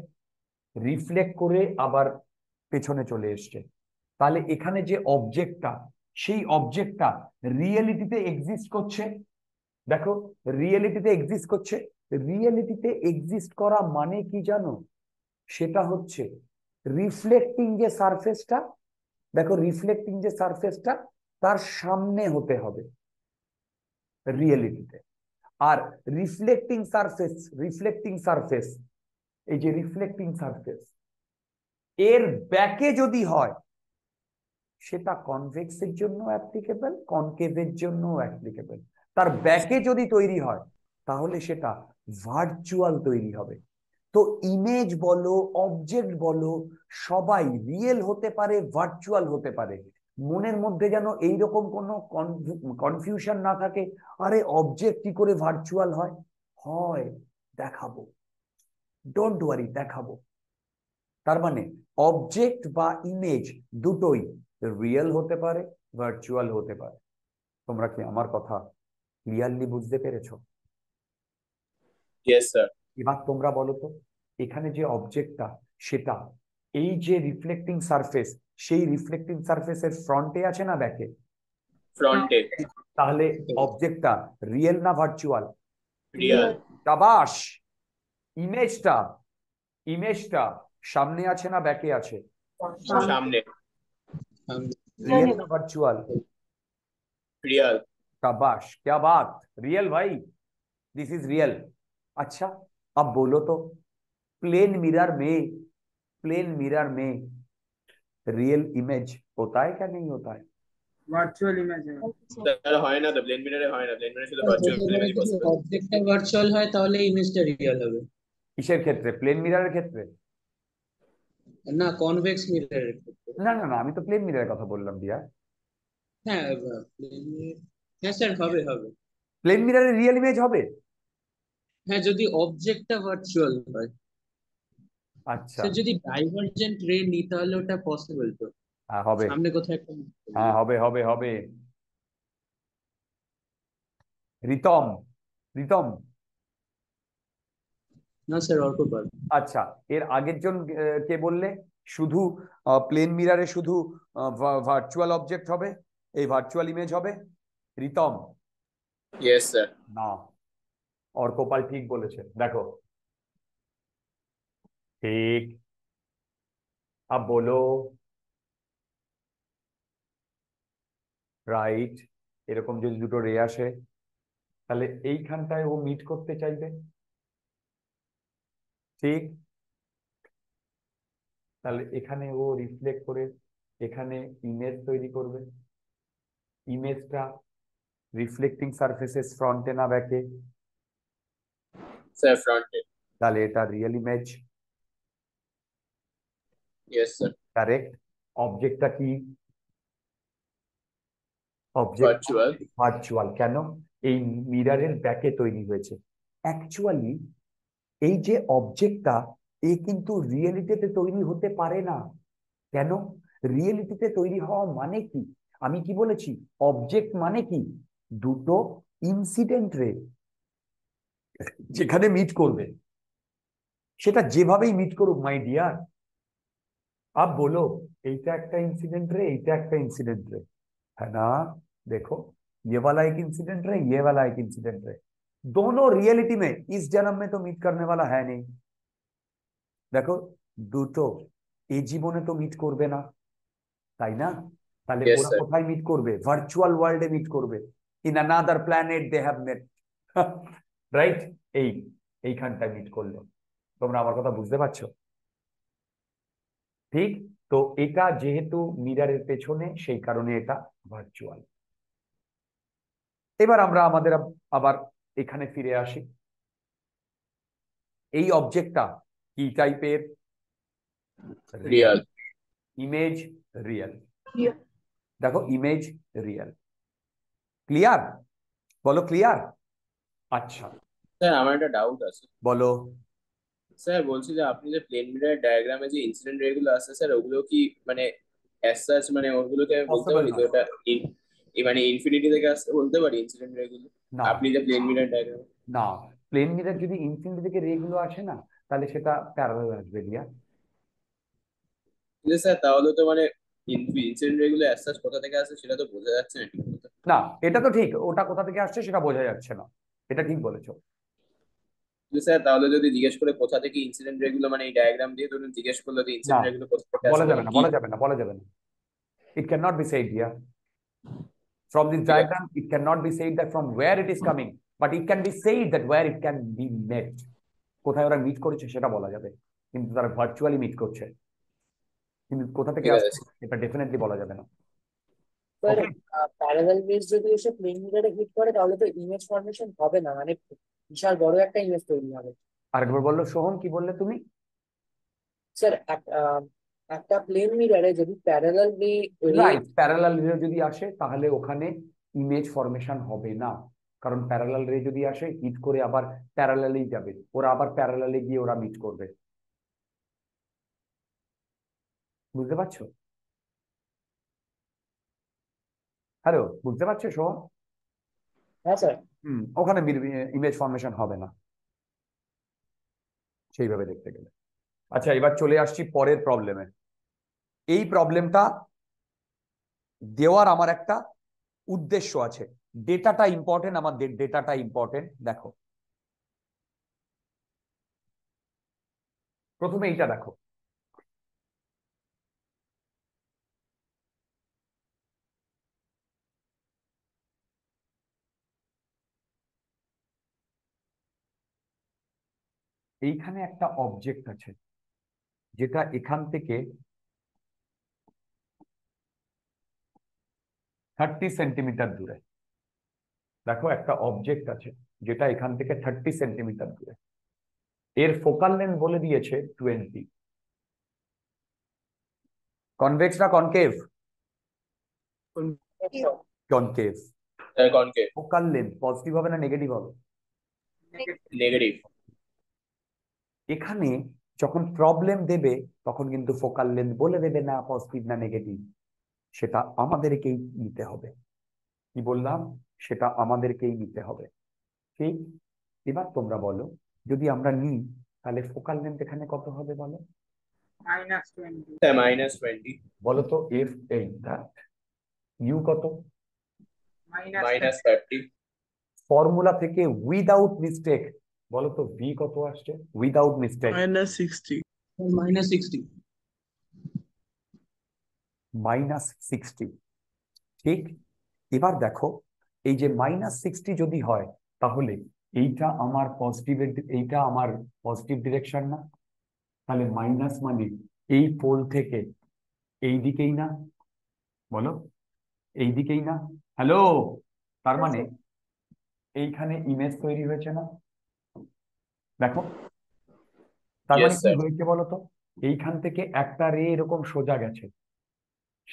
রিফ্লেক্ট করে আবার পেছনে চলে এসছে তাহলে এখানে যে অবজেক্টটা সেই অবজেক্টটা রিয়েলিটিতে এক্সিস্ট করছে দেখো রিয়েলিটিতে এক্সিস্ট করছে রিয়েলিটিতে এক্সিস্ট করা মানে কি জানো সেটা হচ্ছে রিফ্লেক্টিং যে সারফেসটা দেখো রিফ্লেক্টিং যে সারফেসটা তার সামনে হতে হবে রিয়েলিটিতে আর রিফ্লেক্টিং সারফেস রিফ্লেক্টিং সারফেস এই যে রিফ্লেক্টিং সারফেস এর ব্যাকে যদি হয় সেটা কনভেক্সের জন্য অ্যাপ্লিকেবল কনকেভের জন্য অ্যাপ্লিকেবল তার ব্যাকে যদি তৈরি হয় তাহলে সেটা ভার্চুয়াল তৈরি হবে তো ইমেজ বলো অবজেক্ট বলো সবাই রিয়েল হতে পারে ভার্চুয়াল হতে পারে মনের মধ্যে যেন এইরকম কোনো কনফিউশন না থাকে আরে অবজেক্ট কি করে ভার্চুয়াল হয় হয় দেখাবো ডোন্ট ওয়ারি দেখাবো তার মানে অবজেক্ট বা ইমেজ দুটোই রিয়েল হতে পারে ভার্চুয়াল হতে পারে তোমরা কি আমার কথা ক্লিয়ারলি বুঝতে পেরেছো এবার তোমরা বলো তো এখানে যে অবজেক্টটা সেটা এই যে রিফ্লেক্টিং সারফেস সেই রিফ্লেক্টিং এর ফ্রন্টে আছে না ব্যাকে ফ্রন্টে তাহলে অবজেক্টটা রিয়েল না ভার্চুয়াল রিয়েল ইমেজটা ইমেজটা সামনে আছে না ব্যাকে আছে সামনে रियल वर्चुअल रियल शाबाश क्या बात रियल भाई दिस इज रियल अच्छा अब बोलो तो प्लेन मिरर में प्लेन मिरर में रियल इमेज होता है क्या नहीं होता है वर्चुअल इमेज है हाँ ना प्लेन मिरर है हाँ ना प्लेन मिरर से virtual image possible object virtual है तो ले इमेज रियल होगा किसके क्षेत्र प्लेन मिरर के क्षेत्र না কনভেক্স মিররের না না না আমি তো প্লেন মিররের কথা বললাম দিয়া হ্যাঁ হ্যাঁ স্যার হবে হবে প্লেন মিররের রিয়েল ইমেজ হবে হ্যাঁ যদি অবজেক্টটা ভার্চুয়াল হয় আচ্ছা স্যার যদি ডাইভারজেন্ট রে নিই তাহলে ওটা পসিবল তো হ্যাঁ হবে সামনে কোথাও একটা হ্যাঁ হবে হবে হবে রিতম রিতম না স্যার অর্ক পাল আচ্ছা এর আগের জন কে বললে শুধু প্লেন মিরারে শুধু ভার্চুয়াল অবজেক্ট হবে এই ভার্চুয়াল ইমেজ হবে রিতম ইয়েস স্যার না অর্ক ঠিক বলেছে দেখো ঠিক अब बोलो রাইট এরকম যদি দুটো রে আসে তাহলে এইখানটায় ও মিট করতে চাইবে ঠিক তাহলে এখানে ও রিফ্লেক্ট করে এখানে ইমেজ তৈরি করবে ইমেজটা রিফ্লেক্টিং সারফেসেস ফ্রন্টে না ব্যাকে স্যার ফ্রন্টে তাহলে এটা real image yes sir correct অবজেক্টটা কি অবজেক্ট ভার্চুয়াল ভার্চুয়াল কেন এই মিররের ব্যাকে তৈরি হয়েছে অ্যাকচুয়ালি এই যে অবজেক্টটা এ কিন্তু রিয়েলিটিতে তৈরি হতে পারে না কেন রিয়েলিটিতে তৈরি হওয়া মানে কি আমি কি বলেছি অবজেক্ট মানে কি দুটো ইনসিডেন্ট রে যেখানে মিট করবে সেটা যেভাবেই মিট করুক মাই ডিয়ার আপ বলো এইটা একটা ইনসিডেন্ট রে এইটা একটা ইনসিডেন্ট রে হ্যাঁ না দেখো ये वाला एक इंसिडेंट रे ये वाला एक दोनों रियलिटी में इस जन्म में तो मीट करने वाला है नहीं দেখো দুটো এই জীবনে তো মিট করবে না তাই না তাহলে ওরা কোথায় মিট করবে ভার্চুয়াল ওয়ার্ল্ডে মিট করবে in another planet they have met right এই এইখানটায় মিট করলো তোমরা আমার কথা বুঝতে পারছো ঠিক তো এটা যেহেতু মিরারের পেছনে সেই কারণে এটা ভার্চুয়াল এবার আমরা আমাদের আবার এখানে ফিরে আসি এই অবজেক্টটা কি টাইপের রিয়াল ইমেজ রিয়েল দেখো ইমেজ রিয়েল ক্লিয়ার বলো ক্লিয়ার আচ্ছা স্যার আমার একটা ডাউট আছে বলো স্যার বলছি যে আপনি যে প্লেন মিরর ডায়াগ্রামে যে ইনসিডেন্ট রেগুলো আছে স্যার ওগুলো কি মানে অ্যাজ মানে ওগুলোকে আমি বলতে পারি যে এটা মানে ইনফিনিটি থেকে আসতে বলতে পারি ইনসিডেন্ট রে গুলো আপনি যে প্লেন মিরর ডায়াগ্রাম না প্লেন মিরর যদি ইনফিনিটি থেকে রে গুলো আসে না তাহলে সেটা প্যারালাল আসবে রিয়া স্যার তাহলে তো মানে ইনসিডেন্ট রেগুলো অ্যাসাস কোথা থেকে আসে সেটা তো বোঝা যাচ্ছে না না এটা তো ঠিক ওটা কোথা থেকে আসছে সেটা বোঝা যাচ্ছে না এটা ঠিক বলেছো স্যার তাহলে যদি জিজ্ঞেস করে কোথা থেকে ইনসিডেন্ট রেগুলো মানে এই ডায়াগ্রাম দিয়ে ধরুন জিজ্ঞেস করলে যে ইনসিডেন্ট রেগুলো কোথা থেকে আসে মানে বলা যাবে না বলা যাবে না বলা যাবে না it can not be said here From this diagram, it cannot be said that from where it is hmm. coming, but it can be said that where it can be met. কোথায় ওরা meet করেছে সেটা বলা যাবে কিন্তু তারা virtually meet করছে কিন্তু কোথা থেকে আসছে এটা ডেফিনেটলি বলা যাবে না প্যারালাল বেস যদি এসে প্লেন মিটারে হিট করে তাহলে তো ইমেজ ফর্মেশন হবে না মানে বিশাল বড় একটা ইমেজ তৈরি হবে আরেকবার বললো সোহম কি বললে তুমি স্যার একটা প্লেন মিররে যদি প্যারালাল রাইট প্যারালাল রে যদি আসে তাহলে ওখানে ইমেজ ফরমেশন হবে না কারণ প্যারালাল রে যদি আসে হিট করে আবার প্যারালালেই যাবে ওরা আবার প্যারালালে গিয়ে ওরা মিট করবে বুঝতে পারছো হ্যালো বুঝতে পারছো সো হ্যাঁ স্যার হুম ওখানে ইমেজ ফরমেশন হবে না সেইভাবে দেখতে গেলে আচ্ছা এবার চলে আসছি পরের প্রবলেমে এই প্রবলেমটা দেওয়ার আমার একটা উদ্দেশ্য আছে ডেটাটা ইম্পর্টেন্ট আমার ডেটাটা ইম্পর্টেন্ট দেখো প্রথমে এইটা দেখো এইখানে একটা অবজেক্ট আছে যেটা এখান থেকে থার্টি সেন্টিমিটার দূরে দেখো একটা অবজেক্ট আছে যেটা এখান থেকে থার্টি সেন্টিমিটার দূরে এর ফোকাল লেন্থ বলে দিয়েছে টোয়েন্টি কনভেক্স না concave concave concave focal length positive হবে না নেগেটিভ হবে নেগেটিভ এখানে যখন প্রবলেম দেবে তখন কিন্তু ফোকাল লেন্থ বলে দেবে না পজিটিভ না নেগেটিভ সেটা আমাদেরকেই নিতে হবে কি বললাম সেটা আমাদেরকেই নিতে হবে ঠিক এবার তোমরা বলো যদি আমরা নিই তাহলে ফোকাল লেন্থ এখানে কত হবে বলো মাইনাস হ্যাঁ, টোয়েন্টি বলো তো এফ এইট দ্যাট ইউ কত মাইনাস ফর্মুলা থেকে উইদাউট মিস্টেক বলো তো ভি কত আসছে without mistake minus sixty minus sixty minus sixty ঠিক এবার দেখো এই যে মাইনাস সিক্সটি যদি হয় তাহলে এইটা আমার পজিটিভ এইটা আমার পজিটিভ ডিরেকশন না তাহলে মাইনাস মানে এই পোল থেকে এই দিকেই না বলো এই দিকেই না হ্যালো তার মানে এইখানে ইমেজ তৈরি হয়েছে না দেখো তার মানে কি হয়েছে বলতো এইখান থেকে একটা রে এরকম সোজা গেছে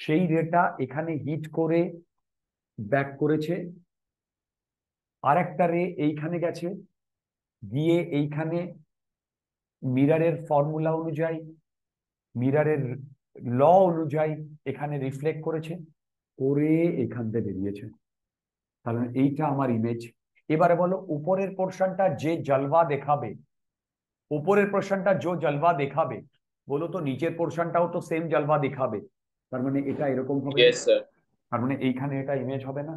সেই রেটা এখানে হিট করে ব্যাক করেছে আর একটা রে এইখানে গেছে গিয়ে এইখানে মিরারের ফর্মুলা অনুযায়ী মিরারের ল অনুযায়ী এখানে রিফ্লেক্ট করেছে করে এখান থেকে বেরিয়েছে কারণ এইটা আমার ইমেজ এবারে বলো উপরের পোর্শনটা যে জলবা দেখাবে উপরের পোর্শনটা যে জলবা দেখাবে বলো তো নিচের পোর্শনটাও তো সেম জলবা দেখাবে তার মানে এটা এরকম হবে তার মানে এইখানে এটা ইমেজ হবে না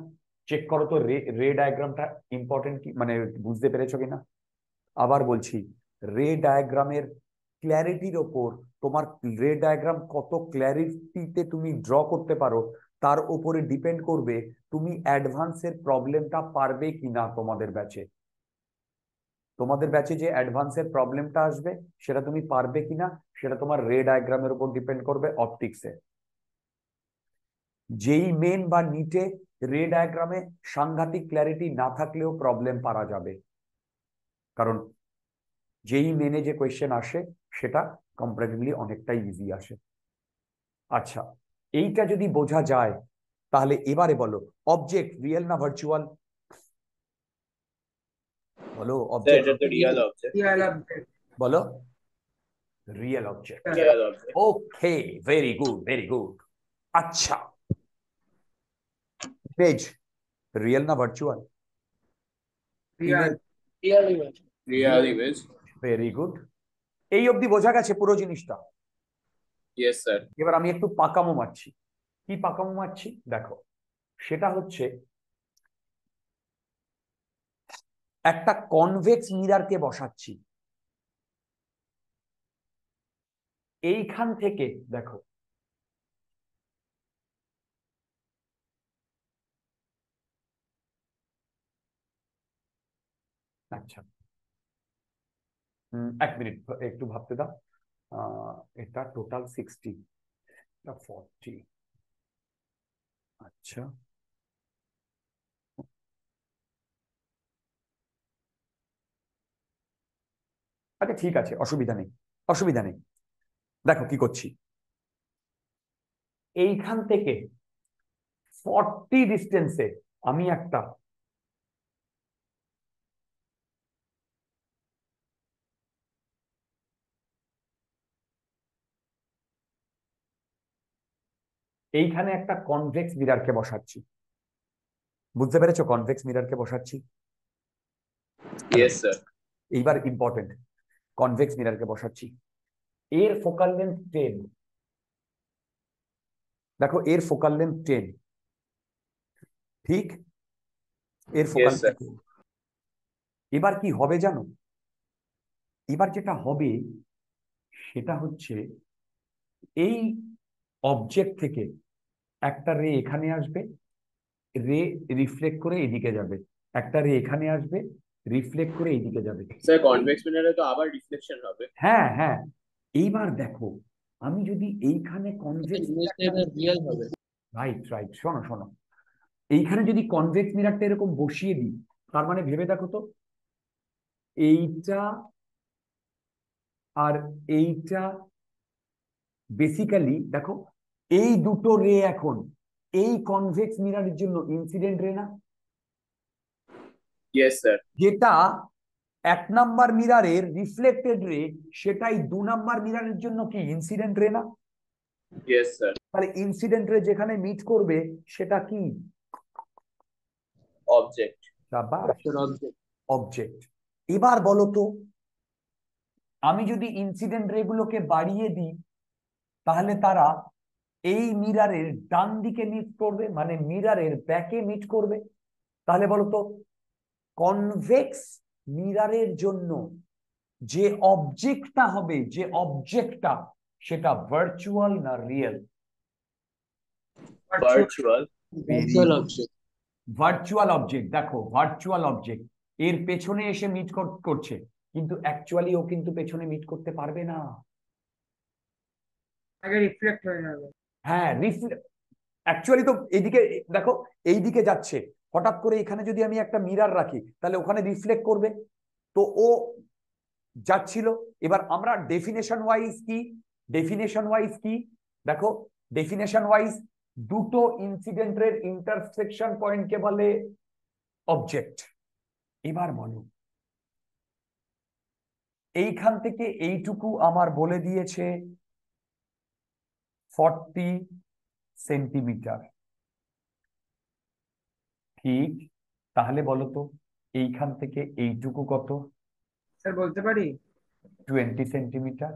চেক করো তো রে রে ডায়াগ্রামটা ইম্পর্টেন্ট কি মানে বুঝতে পেরেছো কিনা আবার বলছি রে ডায়াগ্রামের ক্ল্যারিটির ওপর তোমার রে ডায়াগ্রাম কত ক্ল্যারিটিতে তুমি ড্র করতে পারো তার উপরে ডিপেন্ড করবে তুমি অ্যাডভান্সের প্রবলেমটা পারবে কিনা তোমাদের ব্যাচে তোমাদের ব্যাচে যে অ্যাডভান্সের প্রবলেমটা আসবে সেটা তুমি পারবে কিনা সেটা তোমার রে ডায়াগ্রামের উপর ডিপেন্ড করবে অপটিক্সে যেই মেন বা নিটে রে ডায়াগ্রামে সাংঘাতিক ক্ল্যারিটি না থাকলেও প্রবলেম পারা যাবে কারণ যেই মেনে যে কোয়েশ্চেন আসে সেটা কম্পারেটিভলি অনেকটাই ইজি আসে আচ্ছা এইটা যদি বোঝা যায় তাহলে এবারে বলো অবজেক্ট রিয়েল না ভার্চুয়াল বলো বলো real object okay very good very good আচ্ছা પેજ રિયલ ના વર્ચ્યુઅલ ভেরি গুড এই অবধি বোঝা গেছে পুরো জিনিসটা ইয়েস স্যার এবার আমি একটু পাকামো মারছি কি পাকামো মারছি দেখো সেটা হচ্ছে একটা কনভেক্স মিরারকে বসাচ্ছি এইখান থেকে দেখো আচ্ছা এক মিনিট একটু ভাবতে দাও এটা টোটাল সিক্সটি এটা ফর্টি আচ্ছা আচ্ছা ঠিক আছে অসুবিধা নেই অসুবিধা নেই দেখো কি করছি এইখান থেকে ফর্টি ডিস্টেন্সে আমি একটা এইখানে একটা কনভেক্স মিরারকে বসাচ্ছি বুঝতে পেরেছো কনভেক্স মিরারকে বসাচ্ছি এইবার ইম্পর্টেন্ট কনভেক্স মিরারকে বসাচ্ছি এর ফোকাল লেন্থ টেন দেখো এর ফোকাল লেন্থ টেন ঠিক এর ফোকাল এবার কি হবে জানো এবার যেটা হবে সেটা হচ্ছে এই অবজেক্ট থেকে একটা রে এখানে আসবে রে রিফ্লেক্ট করে এদিকে যাবে একটা রে এখানে আসবে রিফ্লেক্ট করে এইদিকে যাবে স্যার কনভেক্স মিররে তো আবার রিফ্লেকশন হবে হ্যাঁ হ্যাঁ এইবার দেখো আমি যদি এইখানে কনভেক্স রিয়েল হবে রাইট রাইট শোনো শোনো এইখানে যদি কনভেক্স মিররটা এরকম বসিয়ে দিই তার মানে ভেবে দেখো তো এইটা আর এইটা বেসিক্যালি দেখো এই দুটো রে এখন এই কনভেক্স মিরারের জন্য ইনসিডেন্ট রে না যেটা এক নাম্বার মিরারের রিফ্লেক্টেড রে সেটাই দু নাম্বার মিরারের জন্য কি ইনসিডেন্ট রে না তাহলে ইনসিডেন্ট রে যেখানে মিট করবে সেটা কি অবজেক্ট অবজেক্ট এবার বলো তো আমি যদি ইনসিডেন্ট রেগুলোকে বাড়িয়ে দিই তাহলে তারা এই মিরারের ডান দিকে মিট করবে মানে মিরারের ব্যাকে মিট করবে তাহলে বলতো কনভেক্স মিরারের জন্য যে অবজেক্টটা হবে যে অবজেক্টটা সেটা ভার্চুয়াল না রিয়েল ভার্চুয়াল ভার্চুয়াল অবজেক্ট দেখো ভার্চুয়াল অবজেক্ট এর পেছনে এসে মিট করছে কিন্তু অ্যাকচুয়ালি ও কিন্তু পেছনে মিট করতে পারবে না আগে রিফ্লেক্ট হয়ে যাবে হ্যাঁ অ্যাকচুয়ালি তো এইদিকে দেখো এইদিকে যাচ্ছে হঠাৎ করে এখানে যদি আমি একটা মিরার রাখি তাহলে ওখানে রিফ্লেক্ট করবে তো ও যাচ্ছিল এবার আমরা ডেফিনেশন ওয়াইজ কি ডেফিনেশন ওয়াইজ কি দেখো ডেফিনেশন ওয়াইজ দুটো ইনসিডেন্টের ইন্টারসেকশন পয়েন্টকে বলে অবজেক্ট এবার বলো এইখান থেকে এইটুকু আমার বলে দিয়েছে ফর্টি সেন্টিমিটার ঠিক তাহলে বলো তো এইখান থেকে এইটুকু কত স্যার বলতে পারি টোয়েন্টি সেন্টিমিটার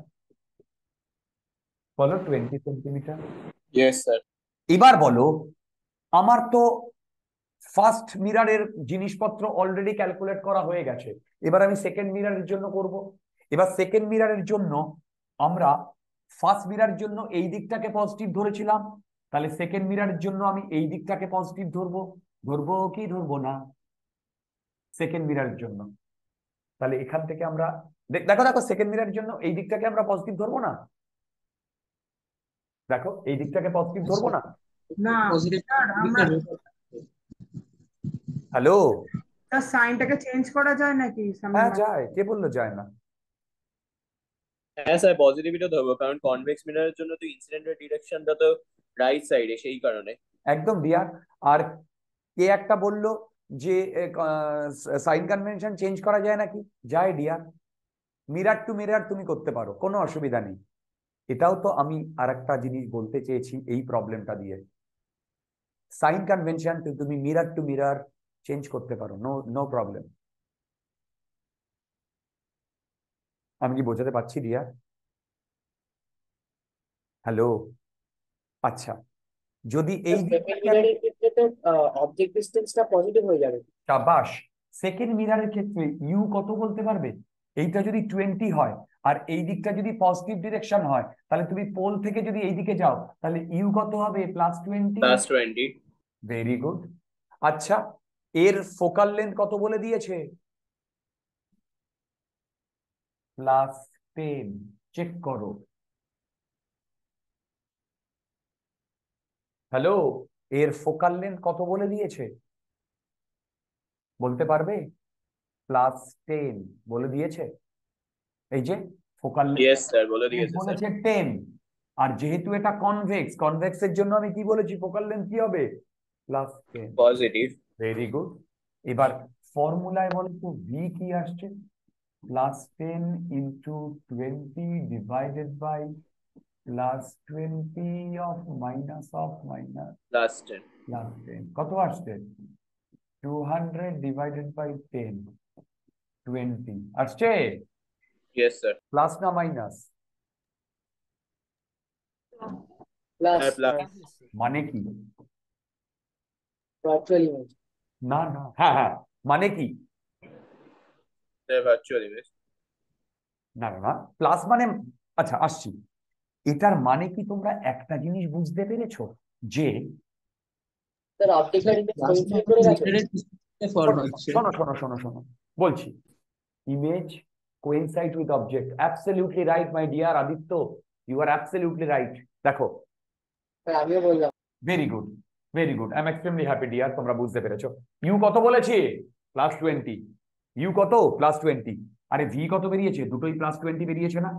বলো টোয়েন্টি সেন্টিমিটার স্যার এবার বলো আমার তো ফার্স্ট মিরারের জিনিসপত্র অলরেডি ক্যালকুলেট করা হয়ে গেছে এবার আমি সেকেন্ড মিরারের জন্য করব এবার সেকেন্ড মিরারের জন্য আমরা ফার্স্ট মিরার জন্য এই দিকটাকে পজিটিভ ধরেছিলাম তাহলে সেকেন্ড মিরারের জন্য আমি এই দিকটাকে পজিটিভ ধরবো ধরবো কি ধরবো না সেকেন্ড মিরারের জন্য তাহলে এখান থেকে আমরা দেখো দেখো সেকেন্ড মিরারের জন্য এই দিকটাকে আমরা পজিটিভ ধরবো না দেখো এই দিকটাকে পজিটিভ ধরবো না হ্যালো সাইনটাকে চেঞ্জ করা যায় নাকি হ্যাঁ যায় কে বললো যায় না হ্যাঁ স্যার পজিটিভিটা ধরবো কারণ কনভেক্স মিররের জন্য তো ইনসিডেন্টের ডিরেকশনটা তো রাইট সাইডে সেই কারণে একদম রিয়া আর কে একটা বলল যে সাইন কনভেনশন চেঞ্জ করা যায় নাকি যায় ডিয়ার মিরার টু মিরার তুমি করতে পারো কোনো অসুবিধা নেই এটাও তো আমি আর একটা জিনিস বলতে চেয়েছি এই প্রবলেমটা দিয়ে সাইন কনভেনশন তুমি মিরার টু মিরার চেঞ্জ করতে পারো নো নো প্রবলেম আমি কি বোঝাতে পারছি রিয়া হ্যালো আচ্ছা যদি এই ক্ষেত্রে তো অবজেক্ট ডিসটেন্সটা পজিটিভ হয়ে যাবে শাবাশ সেকেন্ড মিররের ক্ষেত্রে ইউ কত বলতে পারবে এইটা যদি টোয়েন্টি হয় আর এই দিকটা যদি পজিটিভ ডিরেকশন হয় তাহলে তুমি পোল থেকে যদি এই দিকে যাও তাহলে ইউ কত হবে plus twenty plus twenty very good আচ্ছা এর ফোকাল লেন্থ কত বলে দিয়েছে প্লাস টেন চেক করো হ্যালো এর ফোকাল লেন কত বলে দিয়েছে বলতে পারবে প্লাস টেন বলে দিয়েছে এই যে ফোকাল বলেছে টেন আর যেহেতু এটা কনভেক্স কনভেক্স এর জন্য আমি কি বলেছি ফোকাল লেন কি হবে plus ten positive very good এবার ফর্মুলায় বলতো ভি কি আসছে plus 10 into 20 divided by plus 20 of minus of minus plus 10 plus 10 কত আসছে 200 divided by 10 20 আসছে yes sir plus না minus plus মানে কি না না হ্যাঁ হ্যাঁ মানে কি এটা ভার্চুয়াল না না প্লাস মানে আচ্ছা আসছি এটার মানে কি তোমরা একটা জিনিস বুঝতে পেরেছো যে মানে শোনো শোনো শোনো শোনো বলছি image coincide with object absolutely right my dear Aditya you are absolutely right দেখো very good very good I am extremely happy dear তোমরা বুঝতে পেরেছো ইউ কত বলেছি প্লাস টোয়েন্টি ইউ কত প্লাস টোয়েন্টি আরে ভি কত বেরিয়েছে দুটোই প্লাস টোয়েন্টি বেরিয়েছে না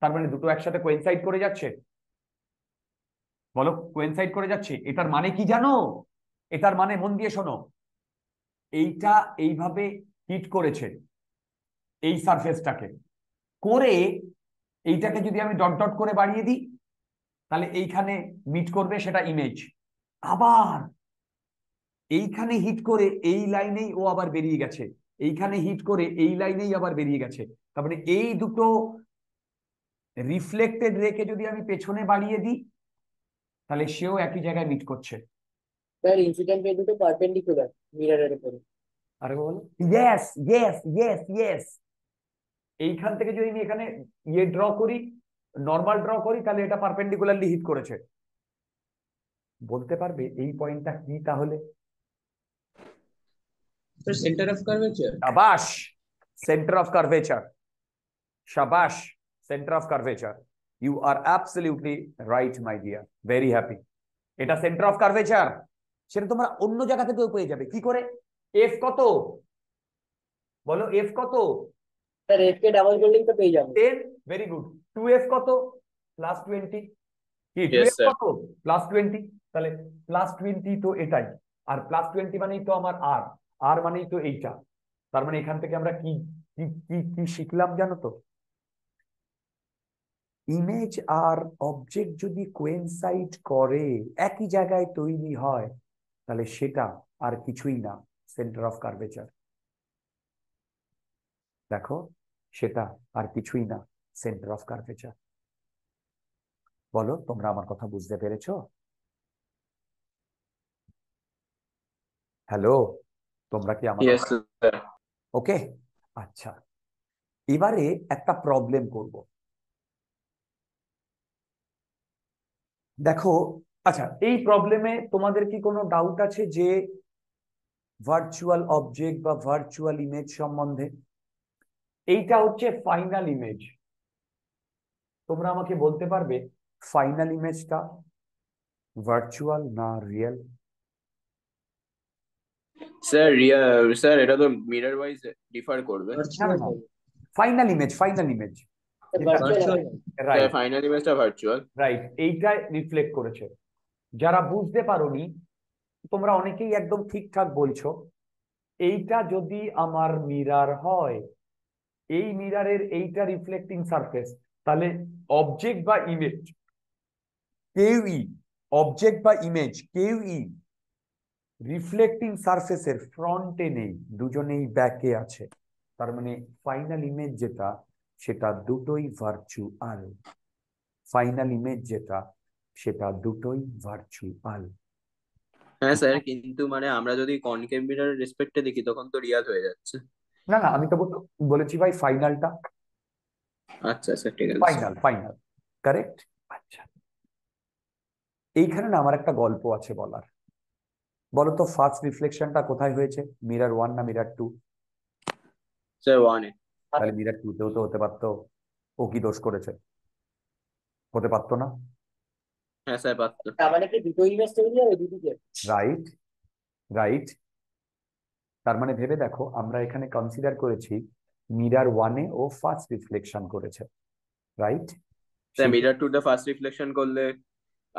তার মানে দুটো একসাথে কোয়েনসাইড করে যাচ্ছে বলো কোয়েনসাইড করে যাচ্ছে এটার মানে কি জানো এটার মানে মন দিয়ে শোনো এইটা এইভাবে হিট করেছে এই সারফেসটাকে করে এইটাকে যদি আমি ডট ডট করে বাড়িয়ে দিই তাহলে এইখানে মিট করবে সেটা ইমেজ আবার এইখানে হিট করে এই লাইনেই ও আবার বেরিয়ে গেছে এইখানে হিট করে এই লাইনেই আবার বেরিয়ে গেছে তারপরে মানে এই দুটো রিফ্লেক্টেড রেখে যদি আমি পেছনে বাড়িয়ে দিই তাহলে সেও একই জায়গায় মিট করছে আরে বল ইয়েস ইয়েস ইয়েস ইয়েস এইখান থেকে যদি আমি এখানে ইয়ে ড্র করি নর্মাল ড্র করি তাহলে এটা পারপেন্ডিকুলারলি হিট করেছে বলতে পারবে এই পয়েন্টটা কি তাহলে Sir, center of curvature. Shabash. Center of curvature. Shabash. Center of curvature. You are absolutely right, my dear. Very happy. এটা সেন্টার অফ কার্ভেচার সেটা তোমরা অন্য জায়গা থেকেও পেয়ে যাবে কি করে এফ কত বলো এফ কত স্যার এফ কে ডাবল বিল্ডিং তো পেয়ে যাবে 10 ভেরি গুড 2f কত প্লাস 20 কি 2f কত প্লাস 20 তাহলে প্লাস 20 তো এটাই আর প্লাস 20 মানেই তো আমার আর আর মানেই তো এইটা তার মানে এখান থেকে আমরা কি কি কি শিখলাম জানো তো ইমেজ আর অবজেক্ট যদি কোয়েনসাইড করে একই জায়গায় তৈরি হয় তাহলে সেটা আর কিছুই না সেন্টার অফ কার্ভেচার দেখো সেটা আর কিছুই না সেন্টার অফ কার্ভেচার বলো তোমরা আমার কথা বুঝতে পেরেছ হ্যালো তোমরা কি আমার ওকে আচ্ছা এবারে একটা প্রবলেম করব দেখো আচ্ছা এই প্রবলেমে তোমাদের কি কোনো ডাউট আছে যে ভার্চুয়াল অবজেক্ট বা ভার্চুয়াল ইমেজ সম্বন্ধে এইটা হচ্ছে ফাইনাল ইমেজ তোমরা আমাকে বলতে পারবে ফাইনাল ইমেজটা ভার্চুয়াল না রিয়েল স্যার স্যার এটা তো মিরর ওয়াইজ ডিফার করবে final image final image right final ইমেজটা ভার্চুয়াল রাইট এইটা রিফ্লেক্ট করেছে যারা বুঝতে পারোনি তোমরা অনেকেই একদম ঠিকঠাক বলছো এইটা যদি আমার মিরার হয় এই মিরারের এইটা রিফ্লেক্টিং সারফেস তাহলে অবজেক্ট বা ইমেজ কেউই অবজেক্ট বা ইমেজ কেউই রিফ্লেক্টিং সার্ফেসের ফ্রন্টে নেই দুজনেই ব্যাকে আছে তার মানে ফাইনাল ইমেজ যেটা সেটা দুটোই ভার্চুয়াল ফাইনাল ইমেজ যেটা সেটা দুটোই ভার্চুয়াল হ্যাঁ স্যার কিন্তু মানে আমরা যদি কনকেভ রেসপেক্টে দেখি তখন তো রিয়াল হয়ে যাচ্ছে না না আমি তো বলেছি ভাই ফাইনালটা আচ্ছা স্যার আচ্ছা, ঠিক আছে ফাইনাল ফাইনাল কারেক্ট আচ্ছা এইখানে না আমার একটা গল্প আছে বলার বলতো ফার্স্ট রিফ্লেকশনটা কোথায় হয়েছে মিরার ওয়ান না মিরার টু স্যার এ তাহলে মিরার টু তেও তো হতে পারতো ও কি দোষ করেছে হতে পারতো না হ্যাঁ স্যার পারতো তার মানে কি দুটো ইমেজ তৈরি হবে দুদিকে রাইট রাইট তার মানে ভেবে দেখো আমরা এখানে কনসিডার করেছি মিরার ওয়ানে ও ফার্স্ট রিফ্লেকশন করেছে রাইট স্যার মিরার টু তে ফার্স্ট রিফ্লেকশন করলে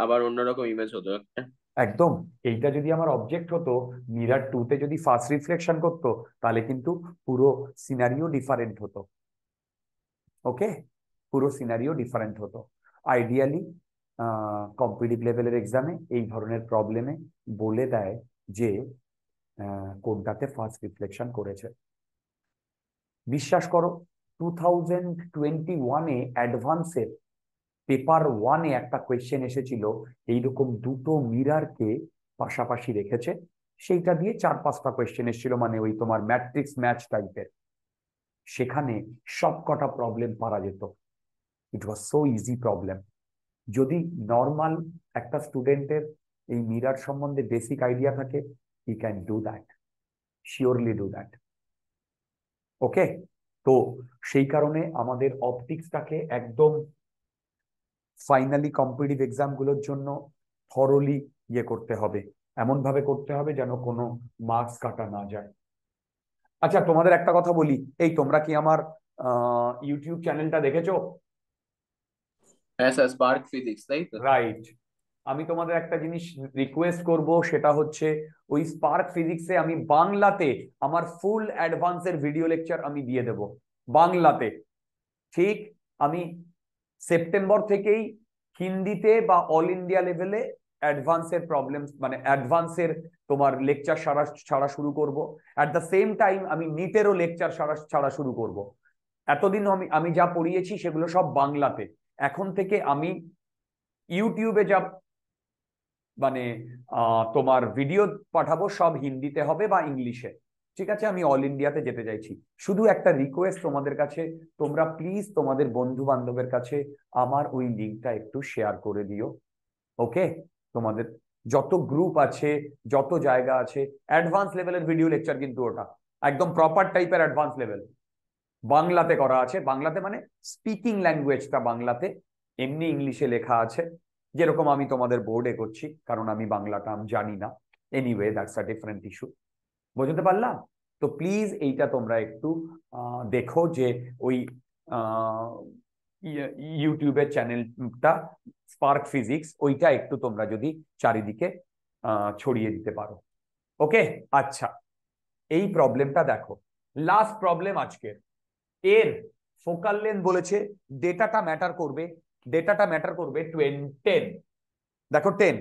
আবার অন্যরকম ইমেজ হতো একটা একদম এইটা যদি আমার অবজেক্ট হতো মিরার টুতে যদি ফার্স্ট রিফ্লেকশন করতো তাহলে কিন্তু পুরো সিনারিও ডিফারেন্ট হতো ওকে পুরো সিনারিও ডিফারেন্ট হতো আইডিয়ালি কম্পিটিভ লেভেলের এক্সামে এই ধরনের প্রবলেমে বলে দেয় যে কোনটাতে ফার্স্ট রিফ্লেকশন করেছে বিশ্বাস করো টু থাউজেন্ড টোয়েন্টি ওয়ানে অ্যাডভান্সের পেপার ওয়ানে একটা কোয়েশ্চেন এসেছিল এইরকম দুটো মিরারকে পাশাপাশি রেখেছে সেইটা দিয়ে চার পাঁচটা কোয়েশ্চেন এসেছিল মানে ওই তোমার ম্যাট্রিক্স ম্যাচ টাইপের সেখানে সবকটা প্রবলেম পারা যেত it was so easy problem যদি নর্মাল একটা স্টুডেন্টের এই মিরার সম্বন্ধে বেসিক আইডিয়া থাকে he can do that surely do that okay তো সেই কারণে আমাদের অপটিক্সটাকে একদম ফাইনালি কম্পিটিভ এক্সামগুলোর জন্য থরলি ইয়ে করতে হবে এমনভাবে করতে হবে যেন কোনো মার্কস কাটা না যায় আচ্ছা তোমাদের একটা কথা বলি এই তোমরা কি আমার ইউটিউব চ্যানেলটা দেখেছো স্পার্ক ফিজিক্স রাইট আমি তোমাদের একটা জিনিস রিকোয়েস্ট করব সেটা হচ্ছে ওই স্পার্ক ফিজিক্সে আমি বাংলাতে আমার ফুল অ্যাডভান্সের ভিডিও লেকচার আমি দিয়ে দেব বাংলাতে ঠিক আমি সেপ্টেম্বর থেকেই হিন্দিতে বা অল ইন্ডিয়া লেভেলে অ্যাডভান্সের প্রবলেম মানে অ্যাডভান্সের তোমার লেকচার সারা ছাড়া শুরু করব অ্যাট দ্য সেম টাইম আমি নিটেরও লেকচার সারা ছাড়া শুরু করব এতদিন আমি আমি যা পড়িয়েছি সেগুলো সব বাংলাতে এখন থেকে আমি ইউটিউবে যা মানে তোমার ভিডিও পাঠাবো সব হিন্দিতে হবে বা ইংলিশে ঠিক আছে আমি অল ইন্ডিয়াতে যেতে চাইছি শুধু একটা রিকোয়েস্ট তোমাদের কাছে তোমরা প্লিজ তোমাদের বন্ধু বান্ধবের কাছে আমার ওই লিঙ্কটা একটু শেয়ার করে দিও ওকে তোমাদের যত গ্রুপ আছে যত জায়গা আছে অ্যাডভান্স লেভেলের ভিডিও লেকচার কিন্তু ওটা একদম প্রপার টাইপের অ্যাডভান্স লেভেল বাংলাতে করা আছে বাংলাতে মানে স্পিকিং ল্যাঙ্গুয়েজটা বাংলাতে এমনি ইংলিশে লেখা আছে যেরকম আমি তোমাদের বোর্ডে করছি কারণ আমি বাংলাটা আমি জানি না anyway that's a different issue বোঝাতে পারলাম তো প্লিজ এইটা তোমরা একটু দেখো যে ওই ইউটিউবের চ্যানেলটা স্পার্ক ফিজিক্স ওইটা একটু তোমরা যদি চারিদিকে ছড়িয়ে দিতে পারো ওকে আচ্ছা এই প্রবলেমটা দেখো লাস্ট প্রবলেম আজকের এর ফোকাল লেন্থ বলেছে ডেটাটা ম্যাটার করবে ডেটাটা ম্যাটার করবে টোয়েন টেন দেখো টেন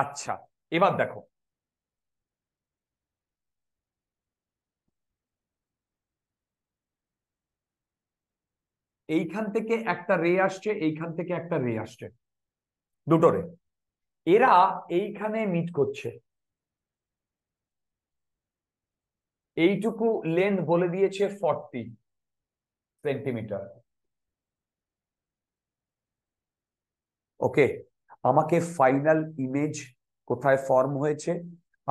আচ্ছা এবার দেখো এইখান থেকে একটা রে আসছে এইখান থেকে একটা রে আসছে দুটো রে এরা এইখানে মিট করছে এইটুকু লেন্থ বলে দিয়েছে ফর্টি সেন্টিমিটার ওকে আমাকে ফাইনাল ইমেজ কোথায় ফর্ম হয়েছে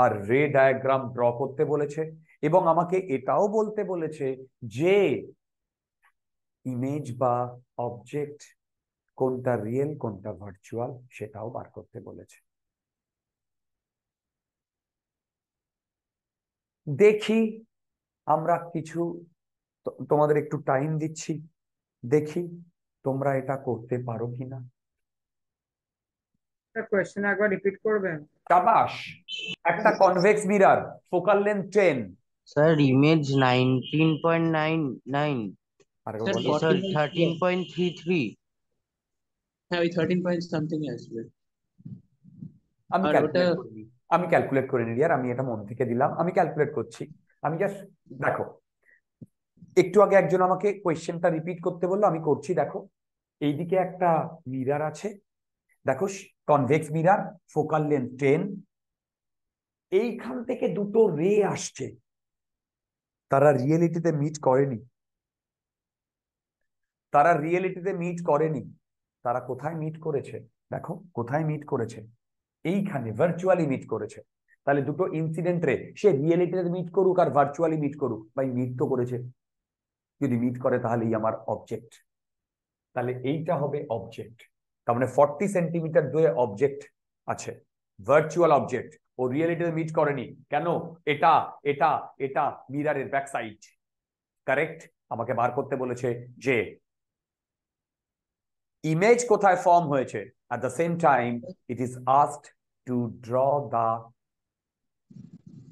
আর রে ডায়াগ্রাম ড্র করতে বলেছে এবং আমাকে এটাও বলতে বলেছে যে ইমেজ বা অবজেক্ট কোনটা রিয়েল কোনটা ভার্চুয়াল সেটাও বার করতে বলেছে দেখি আমরা কিছু তোমাদের একটু টাইম দিচ্ছি দেখি তোমরা এটা করতে পারো কিনা কোয়েশ্চেন একবার রিপিট করবেন শাবাশ একটা convex mirror focal length 10 sir image 19.99 হ্যাঁ, আমি ক্যালকুলেট ওটা- করিনি আমি রিয়ার আমি এটা মন থেকে দিলাম আমি ক্যালকুলেট করছি আমি জাস্ট দেখো একটু আগে একজন আমাকে কোয়েশ্চেনটা রিপিট করতে বললো আমি করছি দেখো এইদিকে একটা মিরার আছে দেখো convex mirror focal length ten এইখান থেকে দুটো রে আসছে তারা রিয়েলিটিতে মিট করেনি তারা রিয়েলিটিতে মিট করেনি তারা কোথায় মিট করেছে দেখো কোথায় মিট করেছে এইখানে ভার্চুয়ালি মিট করেছে তাহলে দুটো রে সে রিয়েলিটিতে মিট করুক আর ভার্চুয়ালি মিট করুক ভাই মিট তো করেছে যদি মিট করে তাহলেই আমার অবজেক্ট তাহলে এইটা হবে অবজেক্ট তার মানে ফর্টি সেন্টিমিটার দূরে অবজেক্ট আছে ভার্চুয়াল অবজেক্ট ও রিয়েলিটিতে মিট করেনি কেন এটা এটা এটা মিরারের ব্যাক কারেক্ট আমাকে বার করতে বলেছে যে ইমেজ কোথায় ফর্ম হয়েছে At the same time it is asked to draw the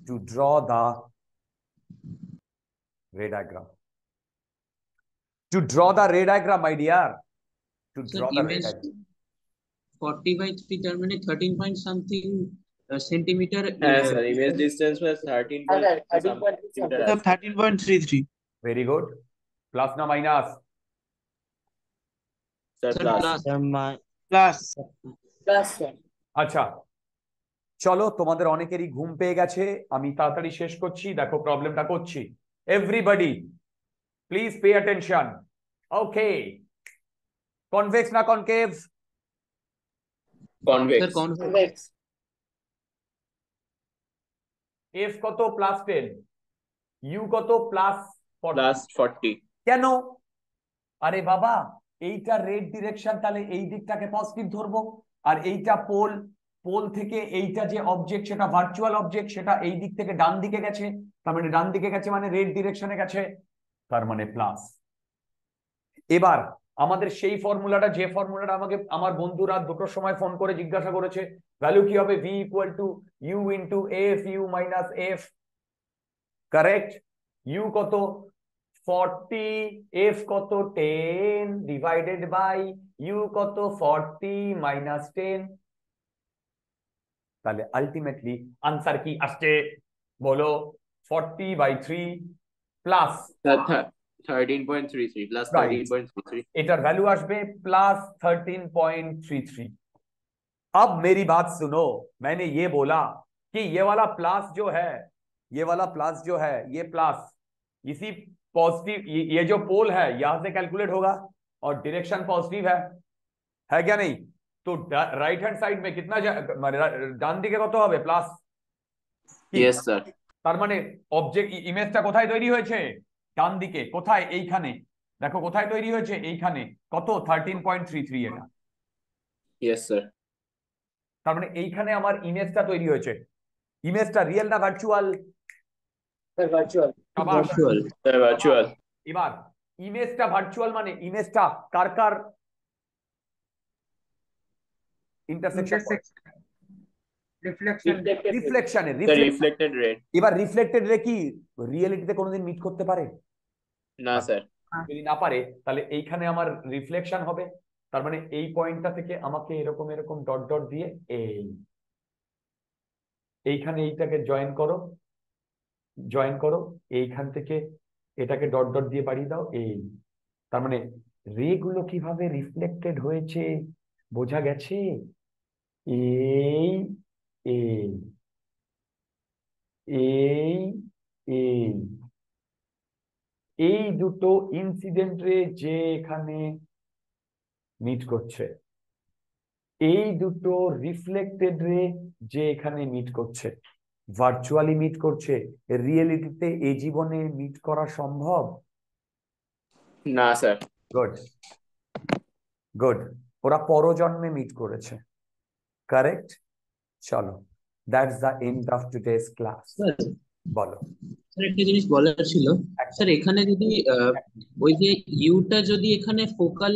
to draw the ray diagram. To draw the ray diagram, my dear. To draw the ray diagram. 40 by 3 13 point something uh, centimeter. Uh, uh, image distance was thirteen point three three. Very good. Plus now minus. আচ্ছা চলো তোমাদের অনেকেরই ঘুম পেয়ে গেছে আমি তাড়াতাড়ি শেষ করছি দেখো প্রবলেমটা করছি everybody please pay attention okay convex না কনকেভ কনভেক্স এফ কত প্লাস টেন ইউ কত প্লাস 40 কেন আরে বাবা এইটা রেড ডিরেকশন তাহলে এই দিকটাকে পজিটিভ ধরবো আর এইটা পোল পোল থেকে এইটা যে অবজেক্ট সেটা ভার্চুয়াল অবজেক্ট সেটা এই দিক থেকে ডান দিকে গেছে তার মানে ডান দিকে গেছে মানে রেড ডিরেকশনে গেছে তার মানে প্লাস এবার আমাদের সেই ফর্মুলাটা যে ফর্মুলাটা আমাকে আমার বন্ধুরা দুটোর সময় ফোন করে জিজ্ঞাসা করেছে ভ্যালু কি হবে V equal to U into F U minus F correct U কত ফর্টি এফ কত টেন ডিভাইডেড বাই ইউ কত ফর্টি মাইনাস টেন তাহলে আলটিমেটলি আনসার কি আসছে বলো ফর্টি বাই থ্রি প্লাস এটার ভ্যালু আসবে plus thirteen point three three अब मेरी बात सुनो मैंने ये बोला कि ये वाला प्लस जो है ये वाला प्लस जो है ये प्लस इसी पॉजिटिव ये जो पोल है यहां से कैलकुलेट होगा और डायरेक्शन पॉजिटिव है है क्या नहीं तो राइट हैंड साइड में कितना जान्दी के কত হবে প্লাস यस सर তার মানে অবজেক্ট ইমেজটা কোথায় তৈরি হয়েছে ডান দিকে কোথায় এইখানে দেখো কোথায় তৈরি হয়েছে এইখানে কত 13.33 এটা यस सर তার মানে এইখানে আমার ইমেজটা তৈরি হয়েছে ইমেজটা रियल না virtual sir virtual virtual virtual এবার ইমেজটা ভার্চুয়াল মানে ইমেজটা কার কার ইন্টারসেকশন রে কি কোনোদিন মিট করতে পারে না স্যার যদি না পারে তাহলে এইখানে আমার রিফ্লেকশন হবে তার মানে এই থেকে আমাকে এরকম এরকম ডট ডট দিয়ে এইখানে এইটাকে জয়েন করো জয়েন করো এইখান থেকে এটাকে ডট ডট দিয়ে বাড়িয়ে দাও এই তার মানে রে গুলো কিভাবে রিফ্লেক্টেড হয়েছে বোঝা গেছে এই এই এই এই এই দুটো ইনসিডেন্ট রে যে এখানে মিট করছে এই দুটো রিফ্লেক্টেড রে যে এখানে মিট করছে ভার্চুয়ালি মিট করছে রিয়েলিটিতে এ জীবনে মিট করা সম্ভব না স্যার গুড গুড ওরা পরজন্মে মিট করেছে কারেক্ট চলো that's the end of today's class বলো একটা জিনিস বলার ছিল স্যার এখানে যদি ওই যে ইউটা যদি এখানে ফোকাল